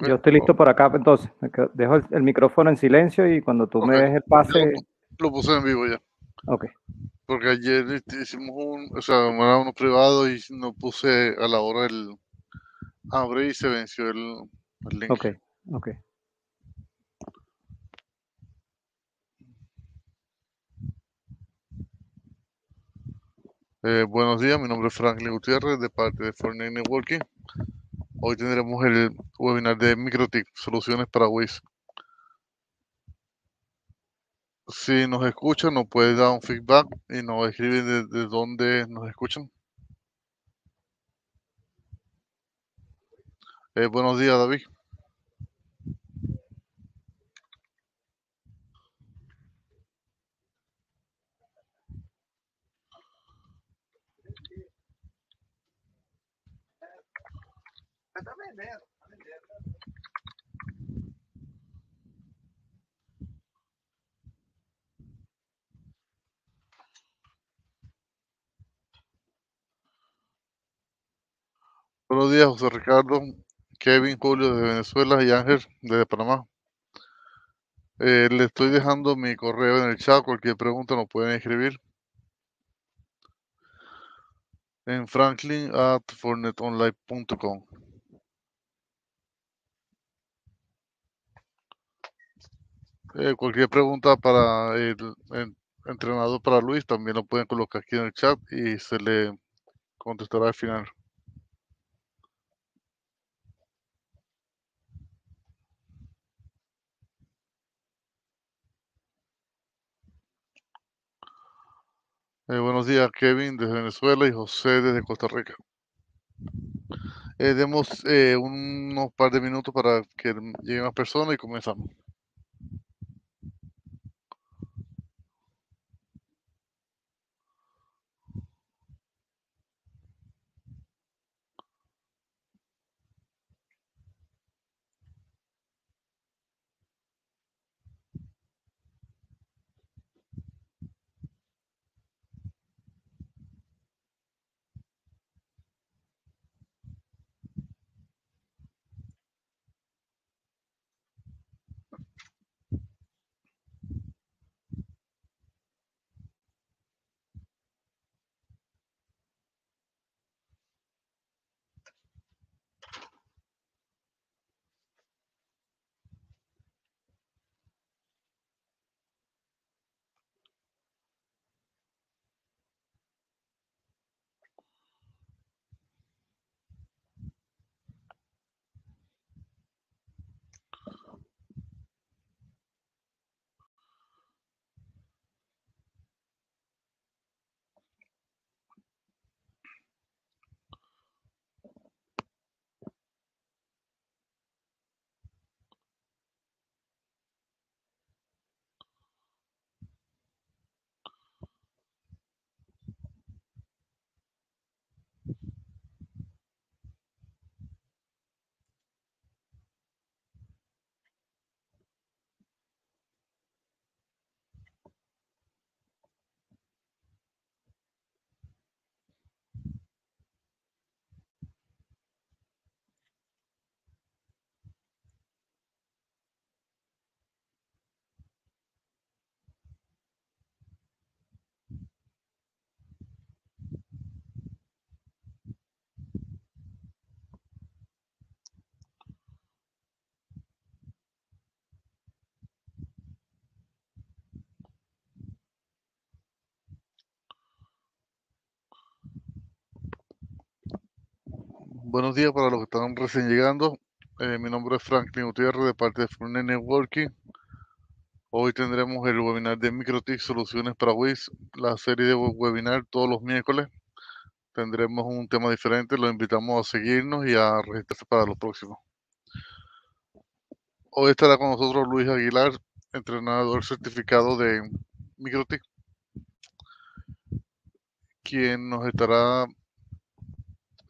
Yo estoy listo por acá, entonces. Dejo el, micrófono en silencio y cuando tú me des el pase. lo puse en vivo ya. Ok. Porque ayer este, hicimos un. O sea, me uno privado y no puse a la hora el. Abre y se venció el, link. Ok, ok. Eh, buenos días, mi nombre es Franklin Gutiérrez de parte de Fortnite Networking. Hoy tendremos el webinar de MicroTIC, soluciones para Waze. Si nos escuchan, nos pueden dar un feedback y nos escriben de, dónde nos escuchan. Eh, buenos días, David. Buenos días, José Ricardo, Kevin, Julio de Venezuela y Ángel de Panamá. Eh, le estoy dejando mi correo en el chat, cualquier pregunta lo pueden escribir. En franklin eh, cualquier pregunta para el entrenador para Luis también lo pueden colocar aquí en el chat y se le contestará al final. Eh, buenos días, Kevin desde Venezuela y José desde Costa Rica. Eh, demos eh, unos par de minutos para que lleguen más personas y comenzamos. Buenos días para los que están recién llegando. Eh, mi nombre es Franklin Gutiérrez de parte de Fune Networking. Hoy tendremos el webinar de MicroTIC Soluciones para WIS, la serie de webinar todos los miércoles. Tendremos un tema diferente, los invitamos a seguirnos y a registrarse para los próximos. Hoy estará con nosotros Luis Aguilar, entrenador certificado de MicroTIC, quien nos estará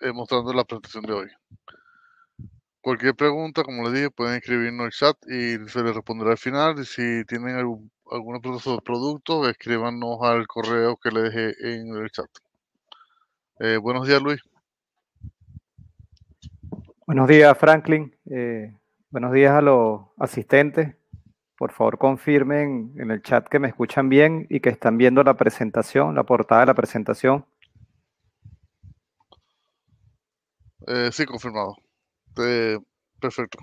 eh, mostrando la presentación de hoy. Cualquier pregunta, como les dije, pueden escribirnos en el chat y se les responderá al final. Y si tienen algún, alguna pregunta sobre escríbanos al correo que les dejé en el chat. Eh, buenos días, Luis. Buenos días, Franklin. Eh, buenos días a los asistentes. Por favor, confirmen en el chat que me escuchan bien y que están viendo la presentación, la portada de la presentación. Eh, sí, confirmado. Eh, perfecto.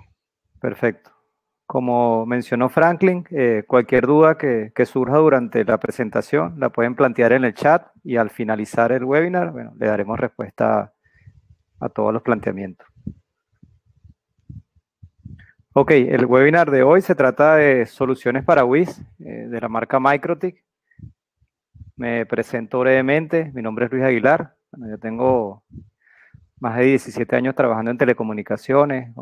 Perfecto. Como mencionó Franklin, eh, cualquier duda que, surja durante la presentación la pueden plantear en el chat y al finalizar el webinar, bueno, le daremos respuesta a, todos los planteamientos. Ok, el webinar de hoy se trata de soluciones para WIS de la marca MicroTic. Me presento brevemente, mi nombre es Luis Aguilar, yo tengo más de 17 años trabajando en telecomunicaciones,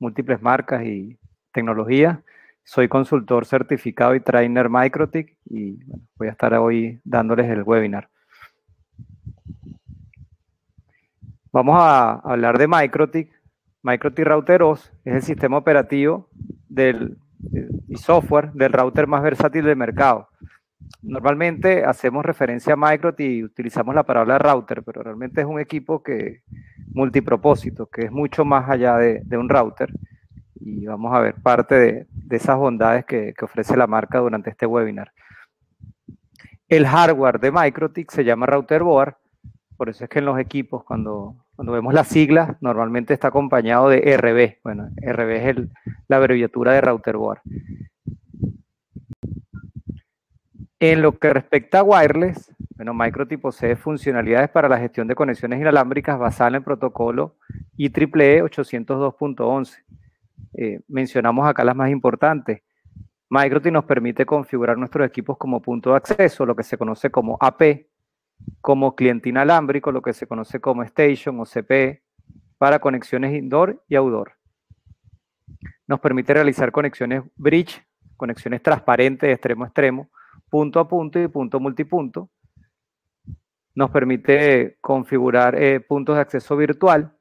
múltiples marcas y tecnologías. Soy consultor certificado y trainer MicroTic y voy a estar hoy dándoles el webinar. Vamos a hablar de MicroTic. Microtik RouterOS es el sistema operativo del, y software del router más versátil del mercado. Normalmente hacemos referencia a Mikrotik y utilizamos la palabra router, pero realmente es un equipo que multipropósito, que es mucho más allá de, un router. Y vamos a ver parte de, esas bondades que, ofrece la marca durante este webinar. El hardware de Microtik se llama Router Board, por eso es que en los equipos, cuando, vemos las siglas, normalmente está acompañado de RB. Bueno, RB es la abreviatura de Router Board. En lo que respecta a wireless, bueno, c posee funcionalidades para la gestión de conexiones inalámbricas basadas en el protocolo e IEEE 802.11. Eh, mencionamos acá las más importantes. MicroTip nos permite configurar nuestros equipos como punto de acceso, lo que se conoce como AP, como cliente inalámbrico, lo que se conoce como Station o CPE, para conexiones indoor y outdoor. Nos permite realizar conexiones bridge, conexiones transparentes de extremo a extremo, punto a punto y punto multipunto. Nos permite configurar eh, puntos de acceso virtual,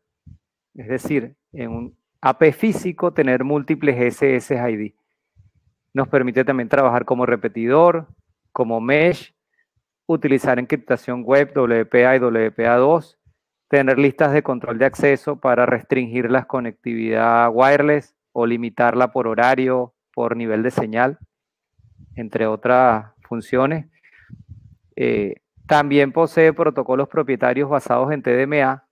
es decir, en un AP físico tener múltiples SSID. Nos permite también trabajar como repetidor, como mesh, utilizar encriptación web WPA y WPA2, tener listas de control de acceso para restringir la conectividad wireless o limitarla por horario, por nivel de señal, entre otras funciones. Eh, también posee protocolos propietarios basados en TDMA,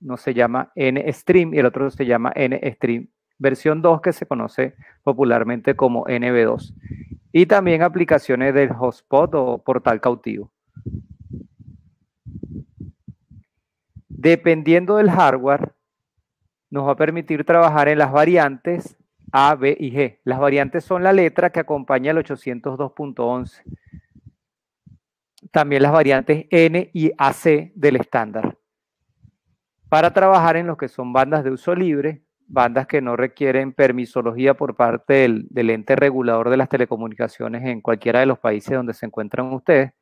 uno se llama stream y el otro se llama stream versión 2 que se conoce popularmente como NB2. Y también aplicaciones del hotspot o portal cautivo. Dependiendo del hardware, nos va a permitir trabajar en las variantes a, B y G. Las variantes son la letra que acompaña el 802.11. También las variantes N y AC del estándar. Para trabajar en lo que son bandas de uso libre, bandas que no requieren permisología por parte del, ente regulador de las telecomunicaciones en cualquiera de los países donde se encuentran ustedes.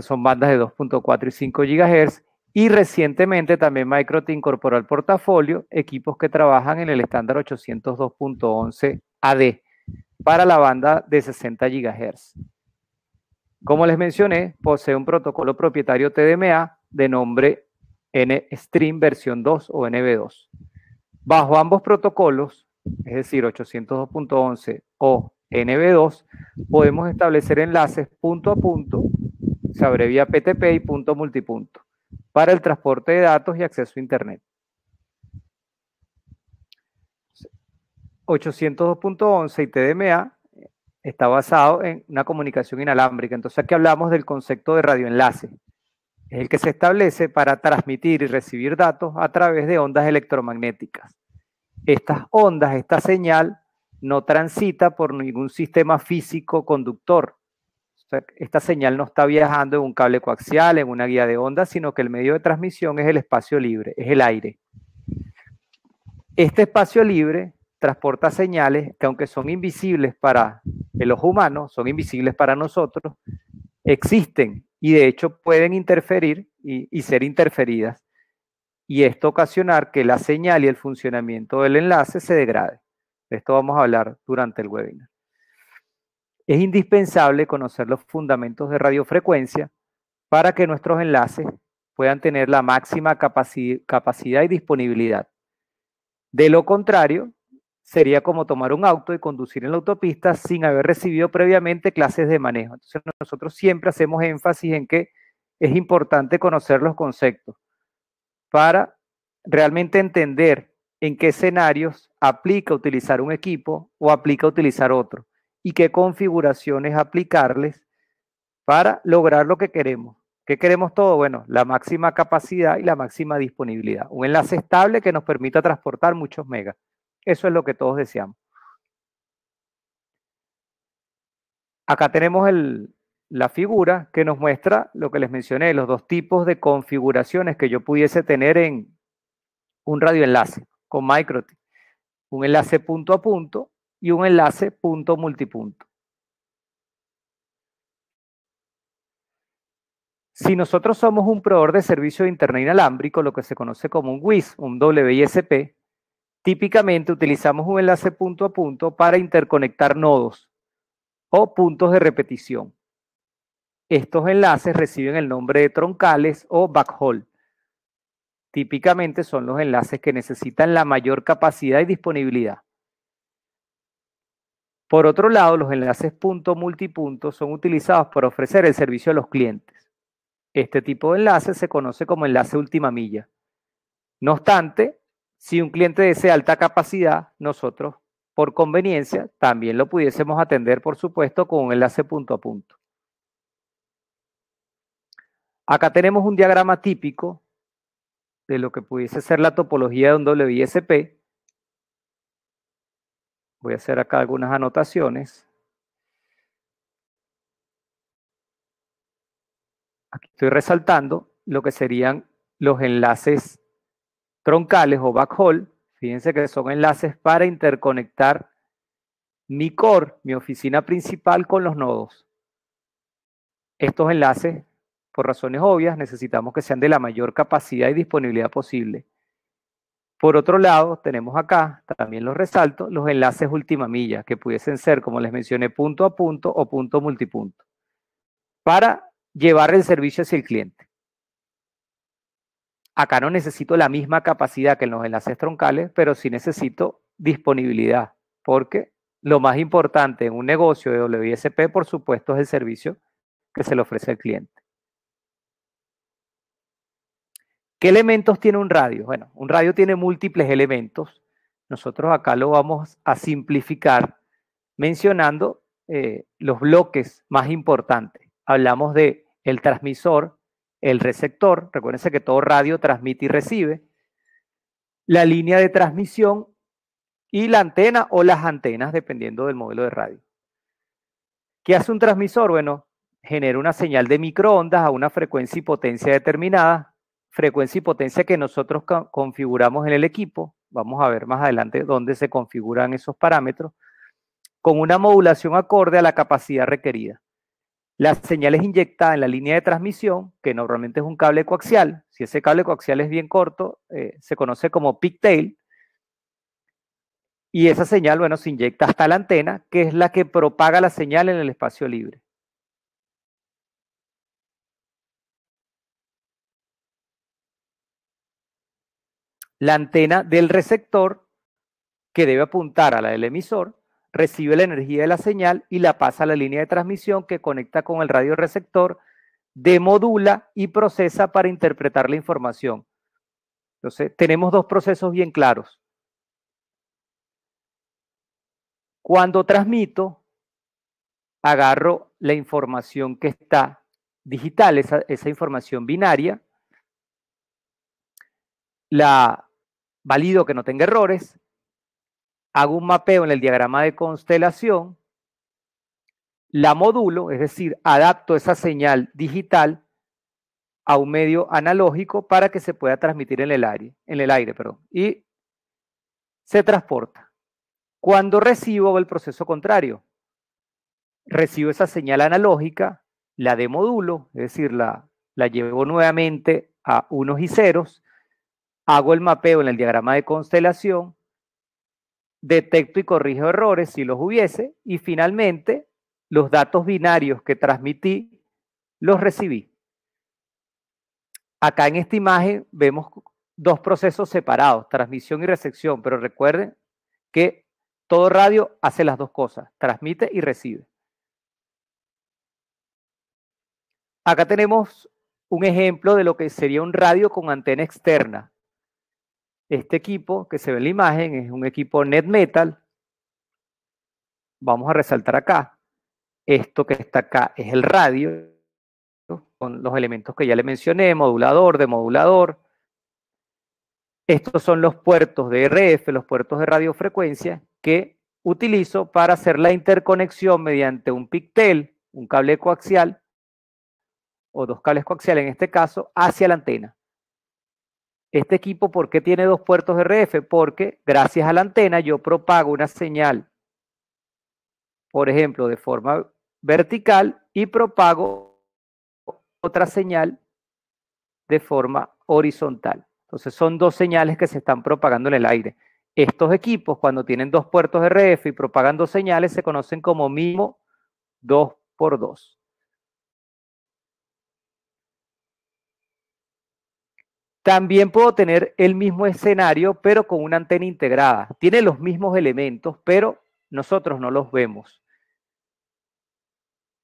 son bandas de 2.4 y 5 GHz y recientemente también Microsoft incorporó al portafolio equipos que trabajan en el estándar 802.11 AD para la banda de 60 GHz. Como les mencioné, posee un protocolo propietario TDMA de nombre NStream versión 2 o NB2. Bajo ambos protocolos, es decir, 802.11 o NB2, podemos establecer enlaces punto a punto, se abrevia PTP y punto multipunto para el transporte de datos y acceso a Internet. 802.11 y TDMA está basado en una comunicación inalámbrica. Entonces aquí hablamos del concepto de radioenlace. Es el que se establece para transmitir y recibir datos a través de ondas electromagnéticas. Estas ondas, esta señal, no transita por ningún sistema físico conductor esta señal no está viajando en un cable coaxial, en una guía de onda, sino que el medio de transmisión es el espacio libre, es el aire. Este espacio libre transporta señales que aunque son invisibles para el ojo humano, son invisibles para nosotros, existen y de hecho pueden interferir y, ser interferidas. Y esto ocasionar que la señal y el funcionamiento del enlace se degrade. De esto vamos a hablar durante el webinar es indispensable conocer los fundamentos de radiofrecuencia para que nuestros enlaces puedan tener la máxima capacidad y disponibilidad. De lo contrario, sería como tomar un auto y conducir en la autopista sin haber recibido previamente clases de manejo. Entonces nosotros siempre hacemos énfasis en que es importante conocer los conceptos para realmente entender en qué escenarios aplica utilizar un equipo o aplica utilizar otro y qué configuraciones aplicarles para lograr lo que queremos. ¿Qué queremos todo? Bueno, la máxima capacidad y la máxima disponibilidad. Un enlace estable que nos permita transportar muchos megas. Eso es lo que todos deseamos. Acá tenemos la figura que nos muestra lo que les mencioné, los dos tipos de configuraciones que yo pudiese tener en un radioenlace con microt Un enlace punto a punto y un enlace punto multipunto. Si nosotros somos un proveedor de servicio de Internet inalámbrico, lo que se conoce como un WIS, un WISP, típicamente utilizamos un enlace punto a punto para interconectar nodos o puntos de repetición. Estos enlaces reciben el nombre de troncales o backhaul. Típicamente son los enlaces que necesitan la mayor capacidad y disponibilidad. Por otro lado, los enlaces punto-multipunto son utilizados para ofrecer el servicio a los clientes. Este tipo de enlace se conoce como enlace última milla. No obstante, si un cliente desea alta capacidad, nosotros, por conveniencia, también lo pudiésemos atender, por supuesto, con un enlace punto a punto. Acá tenemos un diagrama típico de lo que pudiese ser la topología de un WISP. Voy a hacer acá algunas anotaciones. Aquí estoy resaltando lo que serían los enlaces troncales o backhaul. Fíjense que son enlaces para interconectar mi core, mi oficina principal, con los nodos. Estos enlaces, por razones obvias, necesitamos que sean de la mayor capacidad y disponibilidad posible. Por otro lado, tenemos acá, también los resalto, los enlaces última milla, que pudiesen ser, como les mencioné, punto a punto o punto multipunto, para llevar el servicio hacia el cliente. Acá no necesito la misma capacidad que en los enlaces troncales, pero sí necesito disponibilidad, porque lo más importante en un negocio de WSP, por supuesto, es el servicio que se le ofrece al cliente. elementos tiene un radio? Bueno, un radio tiene múltiples elementos. Nosotros acá lo vamos a simplificar mencionando eh, los bloques más importantes. Hablamos de el transmisor, el receptor, recuérdense que todo radio transmite y recibe, la línea de transmisión y la antena o las antenas, dependiendo del modelo de radio. ¿Qué hace un transmisor? Bueno, genera una señal de microondas a una frecuencia y potencia determinada, frecuencia y potencia que nosotros configuramos en el equipo. Vamos a ver más adelante dónde se configuran esos parámetros con una modulación acorde a la capacidad requerida. La señal es inyectada en la línea de transmisión, que normalmente es un cable coaxial. Si ese cable coaxial es bien corto, eh, se conoce como pigtail. Y esa señal, bueno, se inyecta hasta la antena, que es la que propaga la señal en el espacio libre. la antena del receptor, que debe apuntar a la del emisor, recibe la energía de la señal y la pasa a la línea de transmisión que conecta con el radio radioreceptor, demodula y procesa para interpretar la información. Entonces, tenemos dos procesos bien claros. Cuando transmito, agarro la información que está digital, esa, esa información binaria, la valido que no tenga errores, hago un mapeo en el diagrama de constelación, la modulo, es decir, adapto esa señal digital a un medio analógico para que se pueda transmitir en el aire, en el aire y se transporta. Cuando recibo el proceso contrario, recibo esa señal analógica, la demodulo, es decir, la, la llevo nuevamente a unos y ceros, hago el mapeo en el diagrama de constelación, detecto y corrijo errores si los hubiese, y finalmente los datos binarios que transmití los recibí. Acá en esta imagen vemos dos procesos separados, transmisión y recepción, pero recuerden que todo radio hace las dos cosas, transmite y recibe. Acá tenemos un ejemplo de lo que sería un radio con antena externa. Este equipo que se ve en la imagen es un equipo net metal. Vamos a resaltar acá. Esto que está acá es el radio, con los elementos que ya le mencioné, modulador, demodulador. Estos son los puertos de RF, los puertos de radiofrecuencia, que utilizo para hacer la interconexión mediante un pictel, un cable coaxial, o dos cables coaxiales en este caso, hacia la antena. Este equipo, ¿por qué tiene dos puertos RF? Porque gracias a la antena yo propago una señal, por ejemplo, de forma vertical y propago otra señal de forma horizontal. Entonces son dos señales que se están propagando en el aire. Estos equipos, cuando tienen dos puertos RF y propagan dos señales, se conocen como mimo 2x2. También puedo tener el mismo escenario, pero con una antena integrada. Tiene los mismos elementos, pero nosotros no los vemos.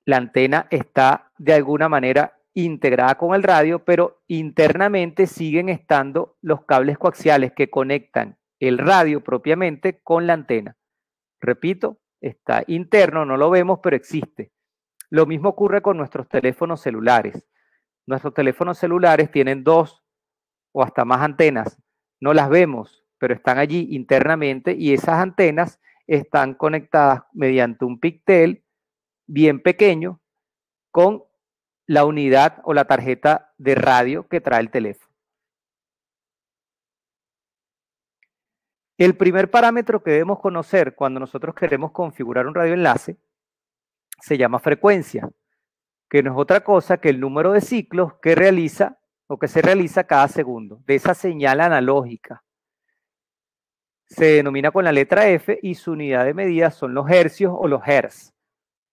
La antena está de alguna manera integrada con el radio, pero internamente siguen estando los cables coaxiales que conectan el radio propiamente con la antena. Repito, está interno, no lo vemos, pero existe. Lo mismo ocurre con nuestros teléfonos celulares. Nuestros teléfonos celulares tienen dos o hasta más antenas. No las vemos, pero están allí internamente y esas antenas están conectadas mediante un pictel bien pequeño con la unidad o la tarjeta de radio que trae el teléfono. El primer parámetro que debemos conocer cuando nosotros queremos configurar un radioenlace se llama frecuencia, que no es otra cosa que el número de ciclos que realiza o que se realiza cada segundo, de esa señal analógica. Se denomina con la letra F y su unidad de medida son los hercios o los hertz.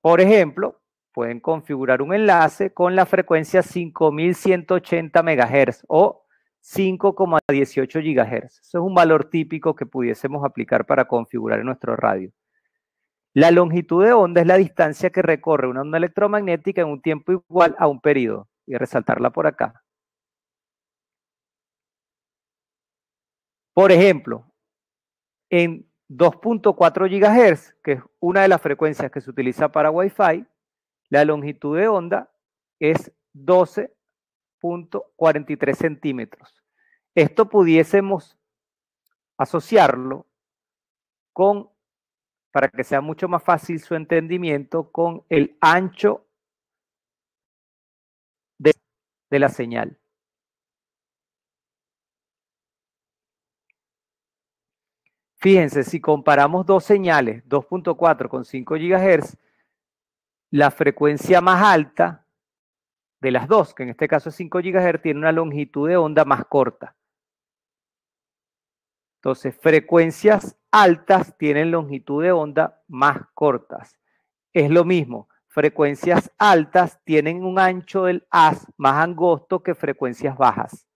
Por ejemplo, pueden configurar un enlace con la frecuencia 5180 MHz o 5,18 GHz. Eso es un valor típico que pudiésemos aplicar para configurar nuestro radio. La longitud de onda es la distancia que recorre una onda electromagnética en un tiempo igual a un periodo. Y resaltarla por acá. Por ejemplo, en 2.4 GHz, que es una de las frecuencias que se utiliza para Wi-Fi, la longitud de onda es 12.43 centímetros. Esto pudiésemos asociarlo con, para que sea mucho más fácil su entendimiento, con el ancho de, de la señal. Fíjense, si comparamos dos señales, 2.4 con 5 GHz, la frecuencia más alta de las dos, que en este caso es 5 GHz, tiene una longitud de onda más corta. Entonces, frecuencias altas tienen longitud de onda más cortas. Es lo mismo, frecuencias altas tienen un ancho del haz más angosto que frecuencias bajas.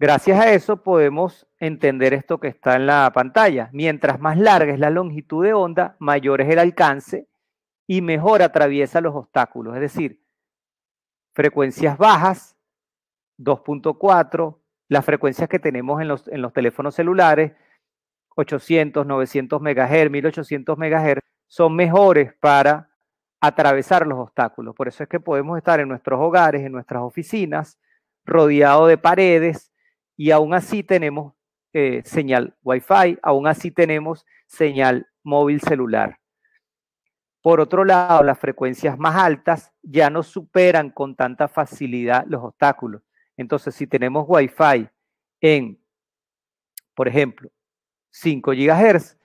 Gracias a eso podemos entender esto que está en la pantalla. Mientras más larga es la longitud de onda, mayor es el alcance y mejor atraviesa los obstáculos. Es decir, frecuencias bajas, 2.4, las frecuencias que tenemos en los, teléfonos celulares, 800, 900 MHz, 1800 MHz, son mejores para atravesar los obstáculos. Por eso es que podemos estar en nuestros hogares, en nuestras oficinas, rodeado de paredes, y aún así tenemos eh, señal Wi-Fi, aún así tenemos señal móvil celular. Por otro lado, las frecuencias más altas ya no superan con tanta facilidad los obstáculos. Entonces, si tenemos Wi-Fi en, por ejemplo, 5 GHz,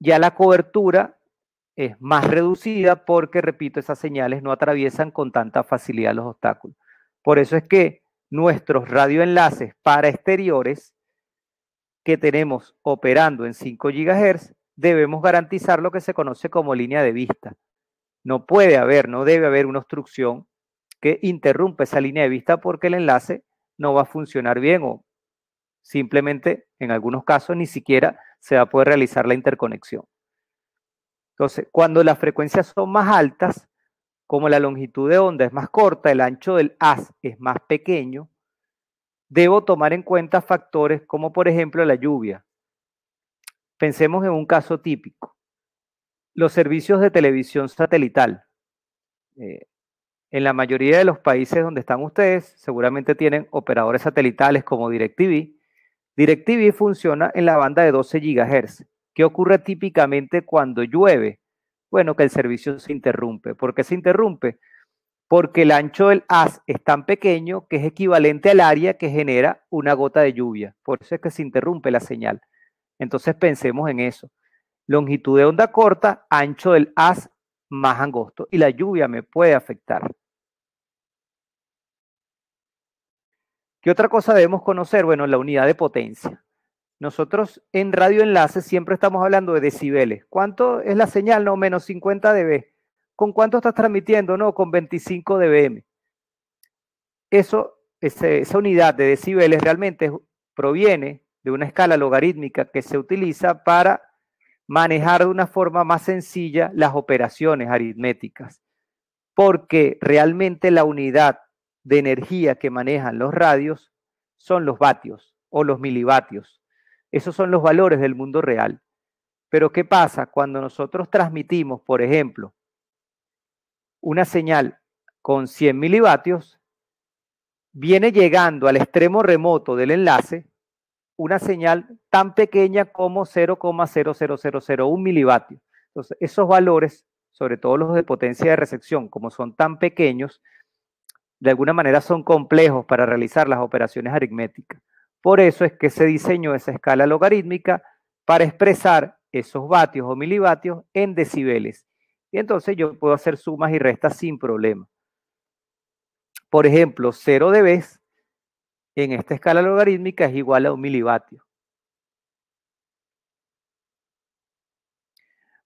ya la cobertura es más reducida porque, repito, esas señales no atraviesan con tanta facilidad los obstáculos. Por eso es que nuestros radioenlaces para exteriores que tenemos operando en 5 GHz, debemos garantizar lo que se conoce como línea de vista. No puede haber, no debe haber una obstrucción que interrumpa esa línea de vista porque el enlace no va a funcionar bien o simplemente en algunos casos ni siquiera se va a poder realizar la interconexión. Entonces, cuando las frecuencias son más altas, como la longitud de onda es más corta, el ancho del haz es más pequeño, debo tomar en cuenta factores como por ejemplo la lluvia. Pensemos en un caso típico, los servicios de televisión satelital. Eh, en la mayoría de los países donde están ustedes, seguramente tienen operadores satelitales como DirecTV. DirecTV funciona en la banda de 12 GHz. ¿Qué ocurre típicamente cuando llueve? Bueno, que el servicio se interrumpe. ¿Por qué se interrumpe? Porque el ancho del haz es tan pequeño que es equivalente al área que genera una gota de lluvia. Por eso es que se interrumpe la señal. Entonces pensemos en eso. Longitud de onda corta, ancho del haz más angosto. Y la lluvia me puede afectar. ¿Qué otra cosa debemos conocer? Bueno, la unidad de potencia. Nosotros en Radio siempre estamos hablando de decibeles. ¿Cuánto es la señal? No, menos 50 dB. ¿Con cuánto estás transmitiendo? No, con 25 dBm. esa unidad de decibeles realmente proviene de una escala logarítmica que se utiliza para manejar de una forma más sencilla las operaciones aritméticas, porque realmente la unidad de energía que manejan los radios son los vatios o los milivatios. Esos son los valores del mundo real. Pero ¿qué pasa cuando nosotros transmitimos, por ejemplo, una señal con 100 milivatios? Viene llegando al extremo remoto del enlace una señal tan pequeña como 0,00001 milivatio. Entonces, esos valores, sobre todo los de potencia de recepción, como son tan pequeños, de alguna manera son complejos para realizar las operaciones aritméticas. Por eso es que se diseñó esa escala logarítmica para expresar esos vatios o milivatios en decibeles. Y entonces yo puedo hacer sumas y restas sin problema. Por ejemplo, 0 dB en esta escala logarítmica es igual a un milivatio.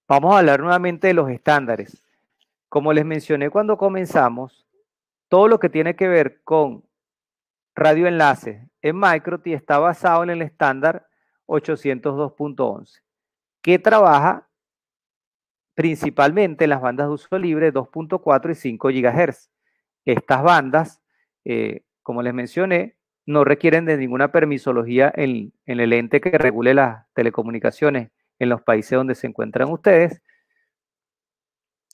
Vamos a hablar nuevamente de los estándares. Como les mencioné cuando comenzamos, todo lo que tiene que ver con radioenlaces en MicroT está basado en el estándar 802.11, que trabaja principalmente en las bandas de uso libre 2.4 y 5 GHz. Estas bandas, eh, como les mencioné, no requieren de ninguna permisología en, el ente que regule las telecomunicaciones en los países donde se encuentran ustedes.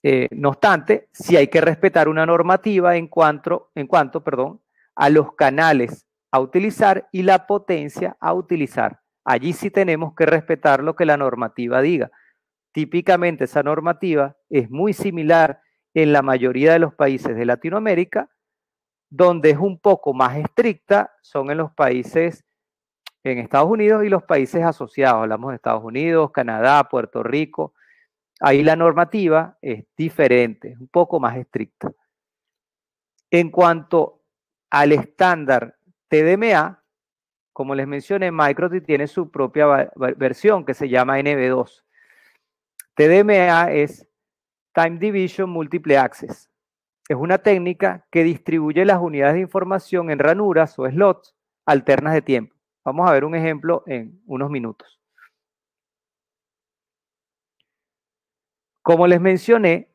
Eh, no obstante, si hay que respetar una normativa en cuanto, en cuanto perdón, a los canales a utilizar y la potencia a utilizar. Allí sí tenemos que respetar lo que la normativa diga. Típicamente esa normativa es muy similar en la mayoría de los países de Latinoamérica, donde es un poco más estricta son en los países en Estados Unidos y los países asociados. Hablamos de Estados Unidos, Canadá, Puerto Rico. Ahí la normativa es diferente, un poco más estricta. En cuanto al estándar TDMA, como les mencioné, Microtech tiene su propia versión que se llama NB2. TDMA es Time Division Multiple Access. Es una técnica que distribuye las unidades de información en ranuras o slots alternas de tiempo. Vamos a ver un ejemplo en unos minutos. Como les mencioné,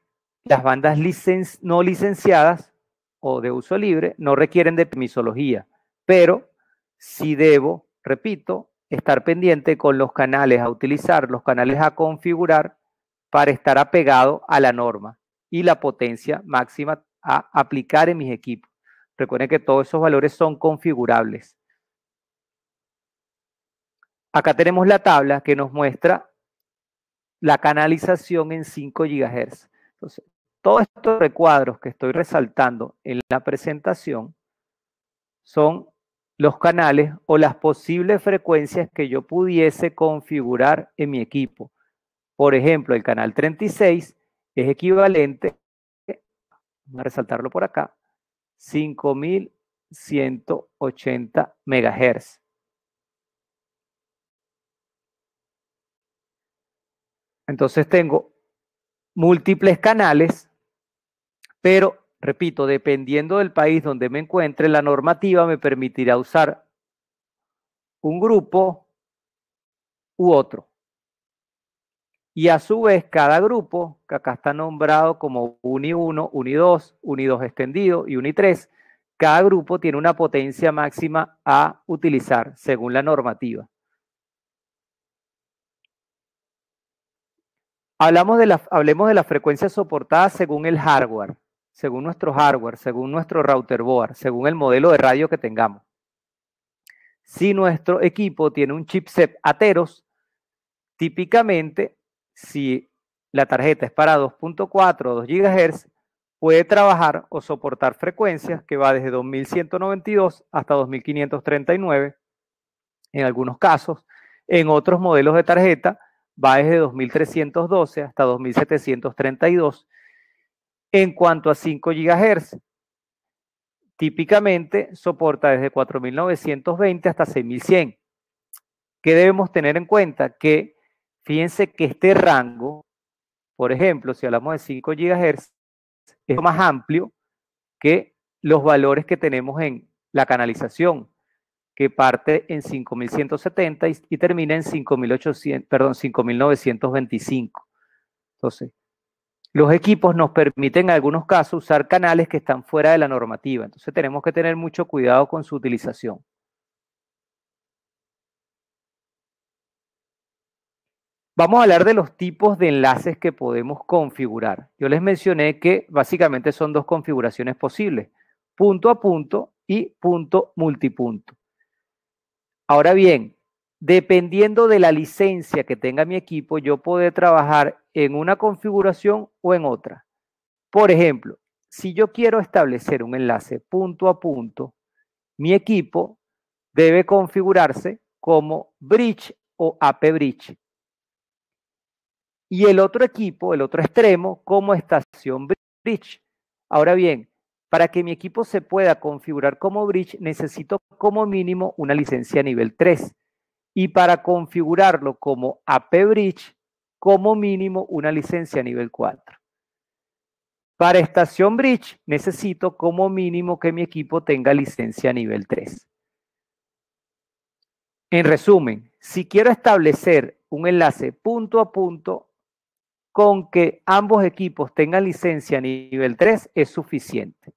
las bandas no licenciadas o de uso libre no requieren de misología pero si debo, repito, estar pendiente con los canales a utilizar, los canales a configurar para estar apegado a la norma y la potencia máxima a aplicar en mis equipos. Recuerden que todos esos valores son configurables. Acá tenemos la tabla que nos muestra la canalización en 5 GHz. Entonces, todos estos recuadros que estoy resaltando en la presentación son los canales o las posibles frecuencias que yo pudiese configurar en mi equipo. Por ejemplo, el canal 36 es equivalente, voy a resaltarlo por acá, 5180 MHz. Entonces tengo múltiples canales pero repito, dependiendo del país donde me encuentre, la normativa me permitirá usar un grupo u otro. Y a su vez, cada grupo, que acá está nombrado como UNI 1, UNI 2, UNI 2 extendido y UNI 3, cada grupo tiene una potencia máxima a utilizar según la normativa. Hablamos de la, hablemos de las frecuencias soportadas según el hardware según nuestro hardware, según nuestro router board, según el modelo de radio que tengamos. Si nuestro equipo tiene un chipset Ateros, típicamente, si la tarjeta es para 2.4 o 2 GHz, puede trabajar o soportar frecuencias que va desde 2192 hasta 2539 en algunos casos. En otros modelos de tarjeta va desde 2312 hasta 2732 en cuanto a 5 GHz, típicamente soporta desde 4920 hasta 6100. ¿Qué debemos tener en cuenta? Que fíjense que este rango, por ejemplo, si hablamos de 5 GHz, es más amplio que los valores que tenemos en la canalización, que parte en 5170 y, termina en perdón, 5925. Entonces, los equipos nos permiten en algunos casos usar canales que están fuera de la normativa, entonces tenemos que tener mucho cuidado con su utilización. Vamos a hablar de los tipos de enlaces que podemos configurar. Yo les mencioné que básicamente son dos configuraciones posibles, punto a punto y punto multipunto. Ahora bien, dependiendo de la licencia que tenga mi equipo, yo puedo trabajar en una configuración o en otra. Por ejemplo, si yo quiero establecer un enlace punto a punto, mi equipo debe configurarse como bridge o AP bridge. Y el otro equipo, el otro extremo, como estación bridge. Ahora bien, para que mi equipo se pueda configurar como bridge, necesito como mínimo una licencia nivel 3 y para configurarlo como AP Bridge, como mínimo una licencia nivel 4. Para estación bridge necesito como mínimo que mi equipo tenga licencia nivel 3. En resumen, si quiero establecer un enlace punto a punto con que ambos equipos tengan licencia nivel 3 es suficiente.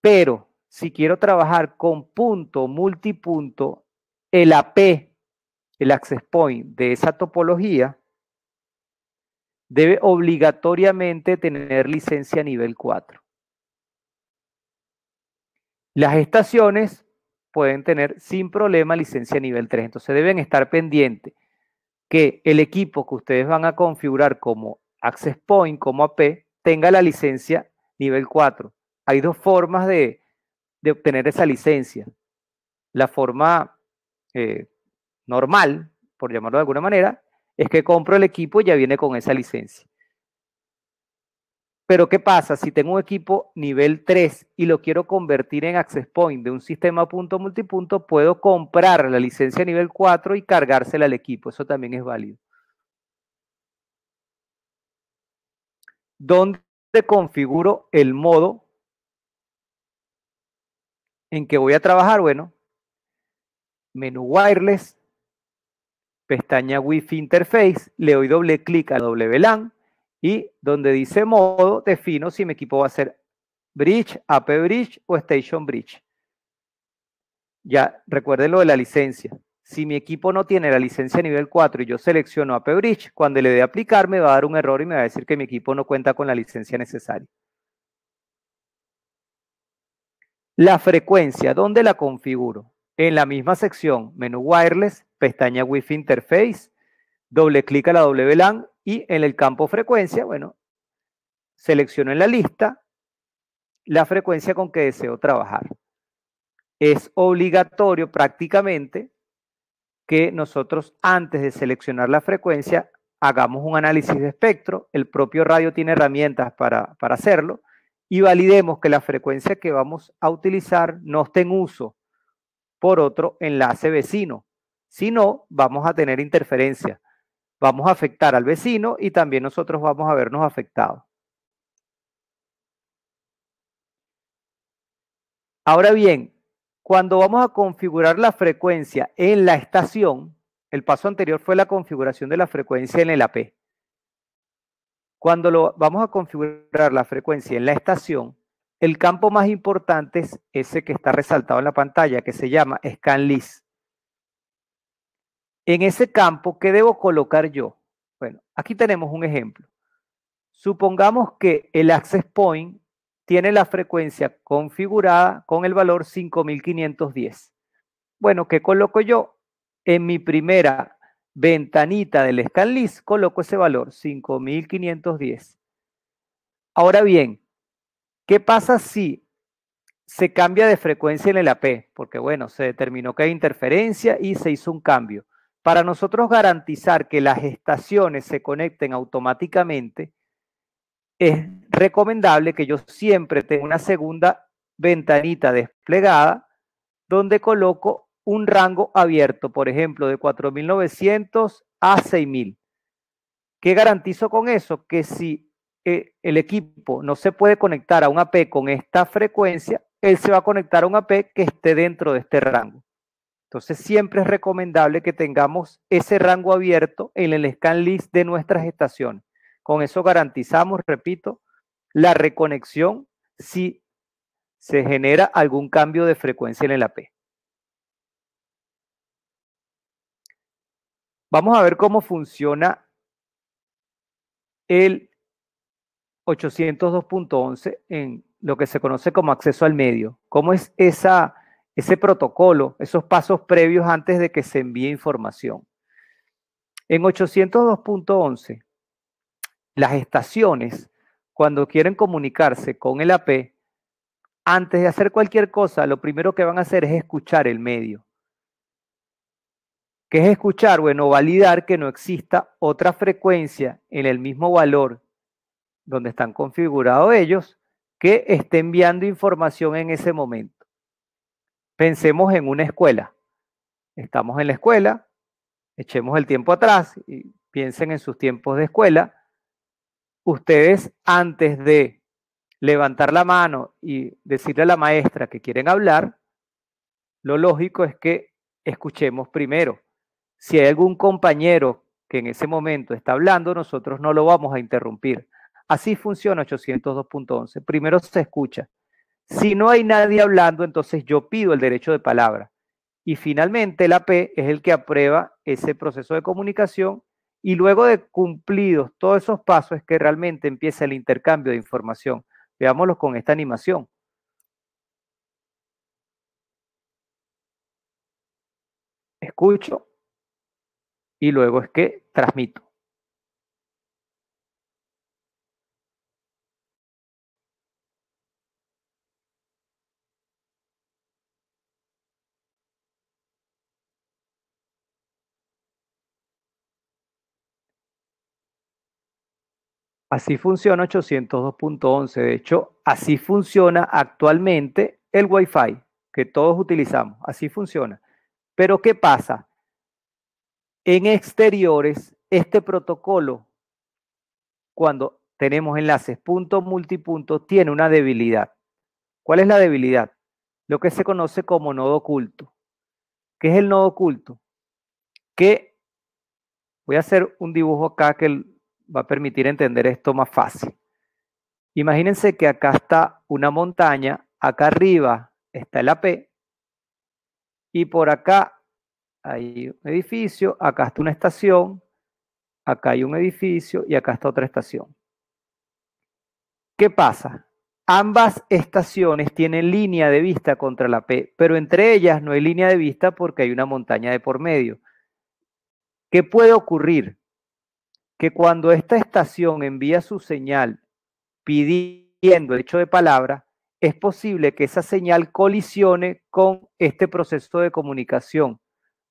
Pero si quiero trabajar con punto, multipunto el AP, el access point de esa topología, debe obligatoriamente tener licencia nivel 4. Las estaciones pueden tener sin problema licencia nivel 3, entonces deben estar pendientes que el equipo que ustedes van a configurar como access point, como AP, tenga la licencia nivel 4. Hay dos formas de, de obtener esa licencia. La forma eh, normal, por llamarlo de alguna manera, es que compro el equipo y ya viene con esa licencia. Pero ¿qué pasa si tengo un equipo nivel 3 y lo quiero convertir en access point de un sistema punto multipunto? Puedo comprar la licencia nivel 4 y cargársela al equipo. Eso también es válido. ¿Dónde configuro el modo en que voy a trabajar? Bueno, menú wireless, pestaña Wi-Fi interface, le doy doble clic a WLAN y donde dice modo, defino si mi equipo va a ser Bridge, AP Bridge o Station Bridge. Ya, recuerden lo de la licencia. Si mi equipo no tiene la licencia nivel 4 y yo selecciono AP Bridge, cuando le dé aplicar me va a dar un error y me va a decir que mi equipo no cuenta con la licencia necesaria. La frecuencia, ¿dónde la configuro? En la misma sección, menú wireless, pestaña Wi-Fi interface, doble clic a la WLAN y en el campo frecuencia, bueno, selecciono en la lista la frecuencia con que deseo trabajar. Es obligatorio prácticamente que nosotros antes de seleccionar la frecuencia hagamos un análisis de espectro, el propio radio tiene herramientas para, para hacerlo, y validemos que la frecuencia que vamos a utilizar no esté en uso por otro enlace vecino. Si no, vamos a tener interferencia. Vamos a afectar al vecino y también nosotros vamos a vernos afectados. Ahora bien, cuando vamos a configurar la frecuencia en la estación, el paso anterior fue la configuración de la frecuencia en el AP. Cuando lo, vamos a configurar la frecuencia en la estación, el campo más importante es ese que está resaltado en la pantalla, que se llama Scan List. En ese campo, ¿qué debo colocar yo? Bueno, aquí tenemos un ejemplo. Supongamos que el access point tiene la frecuencia configurada con el valor 5510. Bueno, ¿qué coloco yo? En mi primera ventanita del scan list coloco ese valor 5510. Ahora bien, ¿Qué pasa si se cambia de frecuencia en el AP? Porque bueno, se determinó que hay interferencia y se hizo un cambio. Para nosotros garantizar que las estaciones se conecten automáticamente, es recomendable que yo siempre tenga una segunda ventanita desplegada donde coloco un rango abierto, por ejemplo, de 4.900 a 6.000. ¿Qué garantizo con eso? Que si el equipo no se puede conectar a un AP con esta frecuencia, él se va a conectar a un AP que esté dentro de este rango. Entonces siempre es recomendable que tengamos ese rango abierto en el scan list de nuestras estaciones. Con eso garantizamos, repito, la reconexión si se genera algún cambio de frecuencia en el AP. Vamos a ver cómo funciona el 802.11 en lo que se conoce como acceso al medio. ¿Cómo es ese protocolo, esos pasos previos antes de que se envíe información? En 802.11, las estaciones, cuando quieren comunicarse con el AP, antes de hacer cualquier cosa, lo primero que van a hacer es escuchar el medio. ¿Qué es escuchar? Bueno, validar que no exista otra frecuencia en el mismo valor donde están configurados ellos, que esté enviando información en ese momento. Pensemos en una escuela. Estamos en la escuela, echemos el tiempo atrás y piensen en sus tiempos de escuela. Ustedes antes de levantar la mano y decirle a la maestra que quieren hablar, lo lógico es que escuchemos primero. Si hay algún compañero que en ese momento está hablando, nosotros no lo vamos a interrumpir. Así funciona 802.11. Primero se escucha. Si no hay nadie hablando, entonces yo pido el derecho de palabra. Y finalmente la P es el que aprueba ese proceso de comunicación y luego de cumplidos todos esos pasos es que realmente empieza el intercambio de información. Veámoslo con esta animación. Escucho y luego es que transmito. Así funciona 802.11. De hecho, así funciona actualmente el Wi-Fi que todos utilizamos. Así funciona. Pero ¿qué pasa? En exteriores, este protocolo, cuando tenemos enlaces punto multipunto, tiene una debilidad. ¿Cuál es la debilidad? Lo que se conoce como nodo oculto. ¿Qué es el nodo oculto? Que voy a hacer un dibujo acá que va a permitir entender esto más fácil. Imagínense que acá está una montaña, acá arriba está la P, y por acá hay un edificio, acá está una estación, acá hay un edificio y acá está otra estación. ¿Qué pasa? Ambas estaciones tienen línea de vista contra la P, pero entre ellas no hay línea de vista porque hay una montaña de por medio. ¿Qué puede ocurrir? que cuando esta estación envía su señal pidiendo el hecho de palabra, es posible que esa señal colisione con este proceso de comunicación.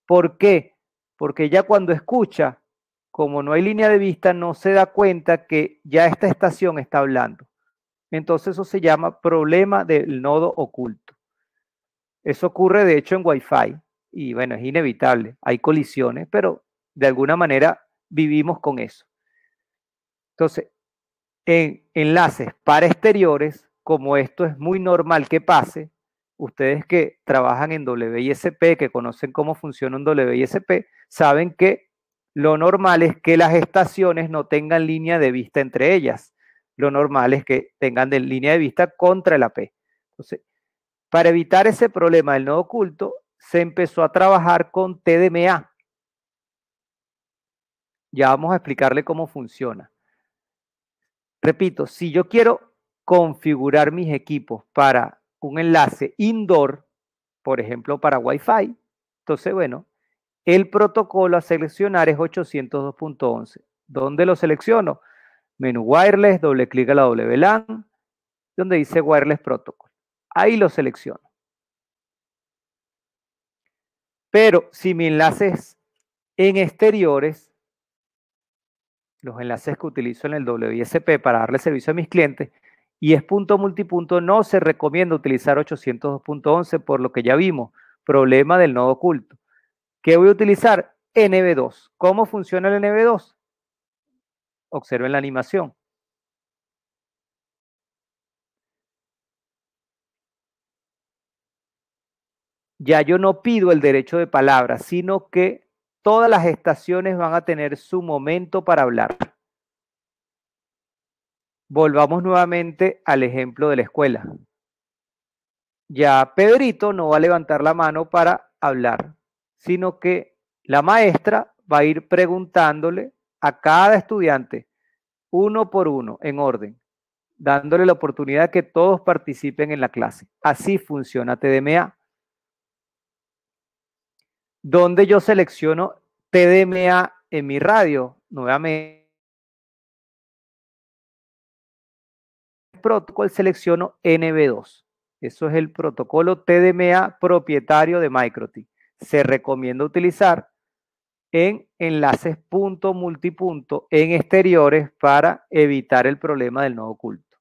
¿Por qué? Porque ya cuando escucha, como no hay línea de vista, no se da cuenta que ya esta estación está hablando. Entonces eso se llama problema del nodo oculto. Eso ocurre de hecho en Wi-Fi y bueno, es inevitable, hay colisiones, pero de alguna manera vivimos con eso. Entonces, en enlaces para exteriores, como esto es muy normal que pase, ustedes que trabajan en WISP, que conocen cómo funciona un WISP, saben que lo normal es que las estaciones no tengan línea de vista entre ellas. Lo normal es que tengan línea de vista contra la P. Entonces, para evitar ese problema del nodo oculto, se empezó a trabajar con TDMA, ya vamos a explicarle cómo funciona. Repito, si yo quiero configurar mis equipos para un enlace indoor, por ejemplo, para Wi-Fi, entonces, bueno, el protocolo a seleccionar es 802.11. ¿Dónde lo selecciono? Menú wireless, doble clic a la WLAN, donde dice wireless protocol. Ahí lo selecciono. Pero si mi enlace es en exteriores, los enlaces que utilizo en el WSP para darle servicio a mis clientes, y es punto multipunto, no se recomienda utilizar 802.11 por lo que ya vimos, problema del nodo oculto. ¿Qué voy a utilizar? NB2. ¿Cómo funciona el NB2? Observen la animación. Ya yo no pido el derecho de palabra, sino que Todas las estaciones van a tener su momento para hablar. Volvamos nuevamente al ejemplo de la escuela. Ya Pedrito no va a levantar la mano para hablar, sino que la maestra va a ir preguntándole a cada estudiante, uno por uno, en orden, dándole la oportunidad que todos participen en la clase. Así funciona TDMA donde yo selecciono TDMA en mi radio. Nuevamente, protocolo selecciono NB2. Eso es el protocolo TDMA propietario de MicroT. Se recomienda utilizar en enlaces punto multipunto en exteriores para evitar el problema del nodo oculto.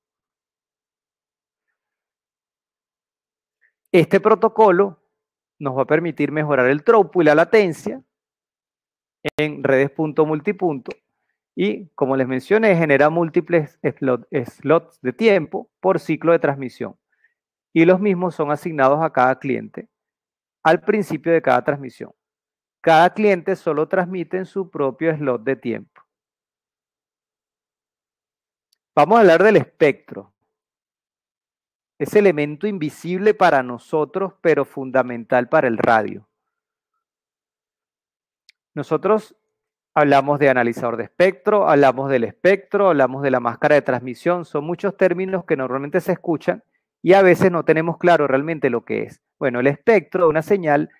Este protocolo nos va a permitir mejorar el tropo y la latencia en redes punto-multipunto Y como les mencioné, genera múltiples slots de tiempo por ciclo de transmisión. Y los mismos son asignados a cada cliente al principio de cada transmisión. Cada cliente solo transmite en su propio slot de tiempo. Vamos a hablar del espectro. Es elemento invisible para nosotros, pero fundamental para el radio. Nosotros hablamos de analizador de espectro, hablamos del espectro, hablamos de la máscara de transmisión, son muchos términos que normalmente se escuchan y a veces no tenemos claro realmente lo que es. Bueno, el espectro de una señal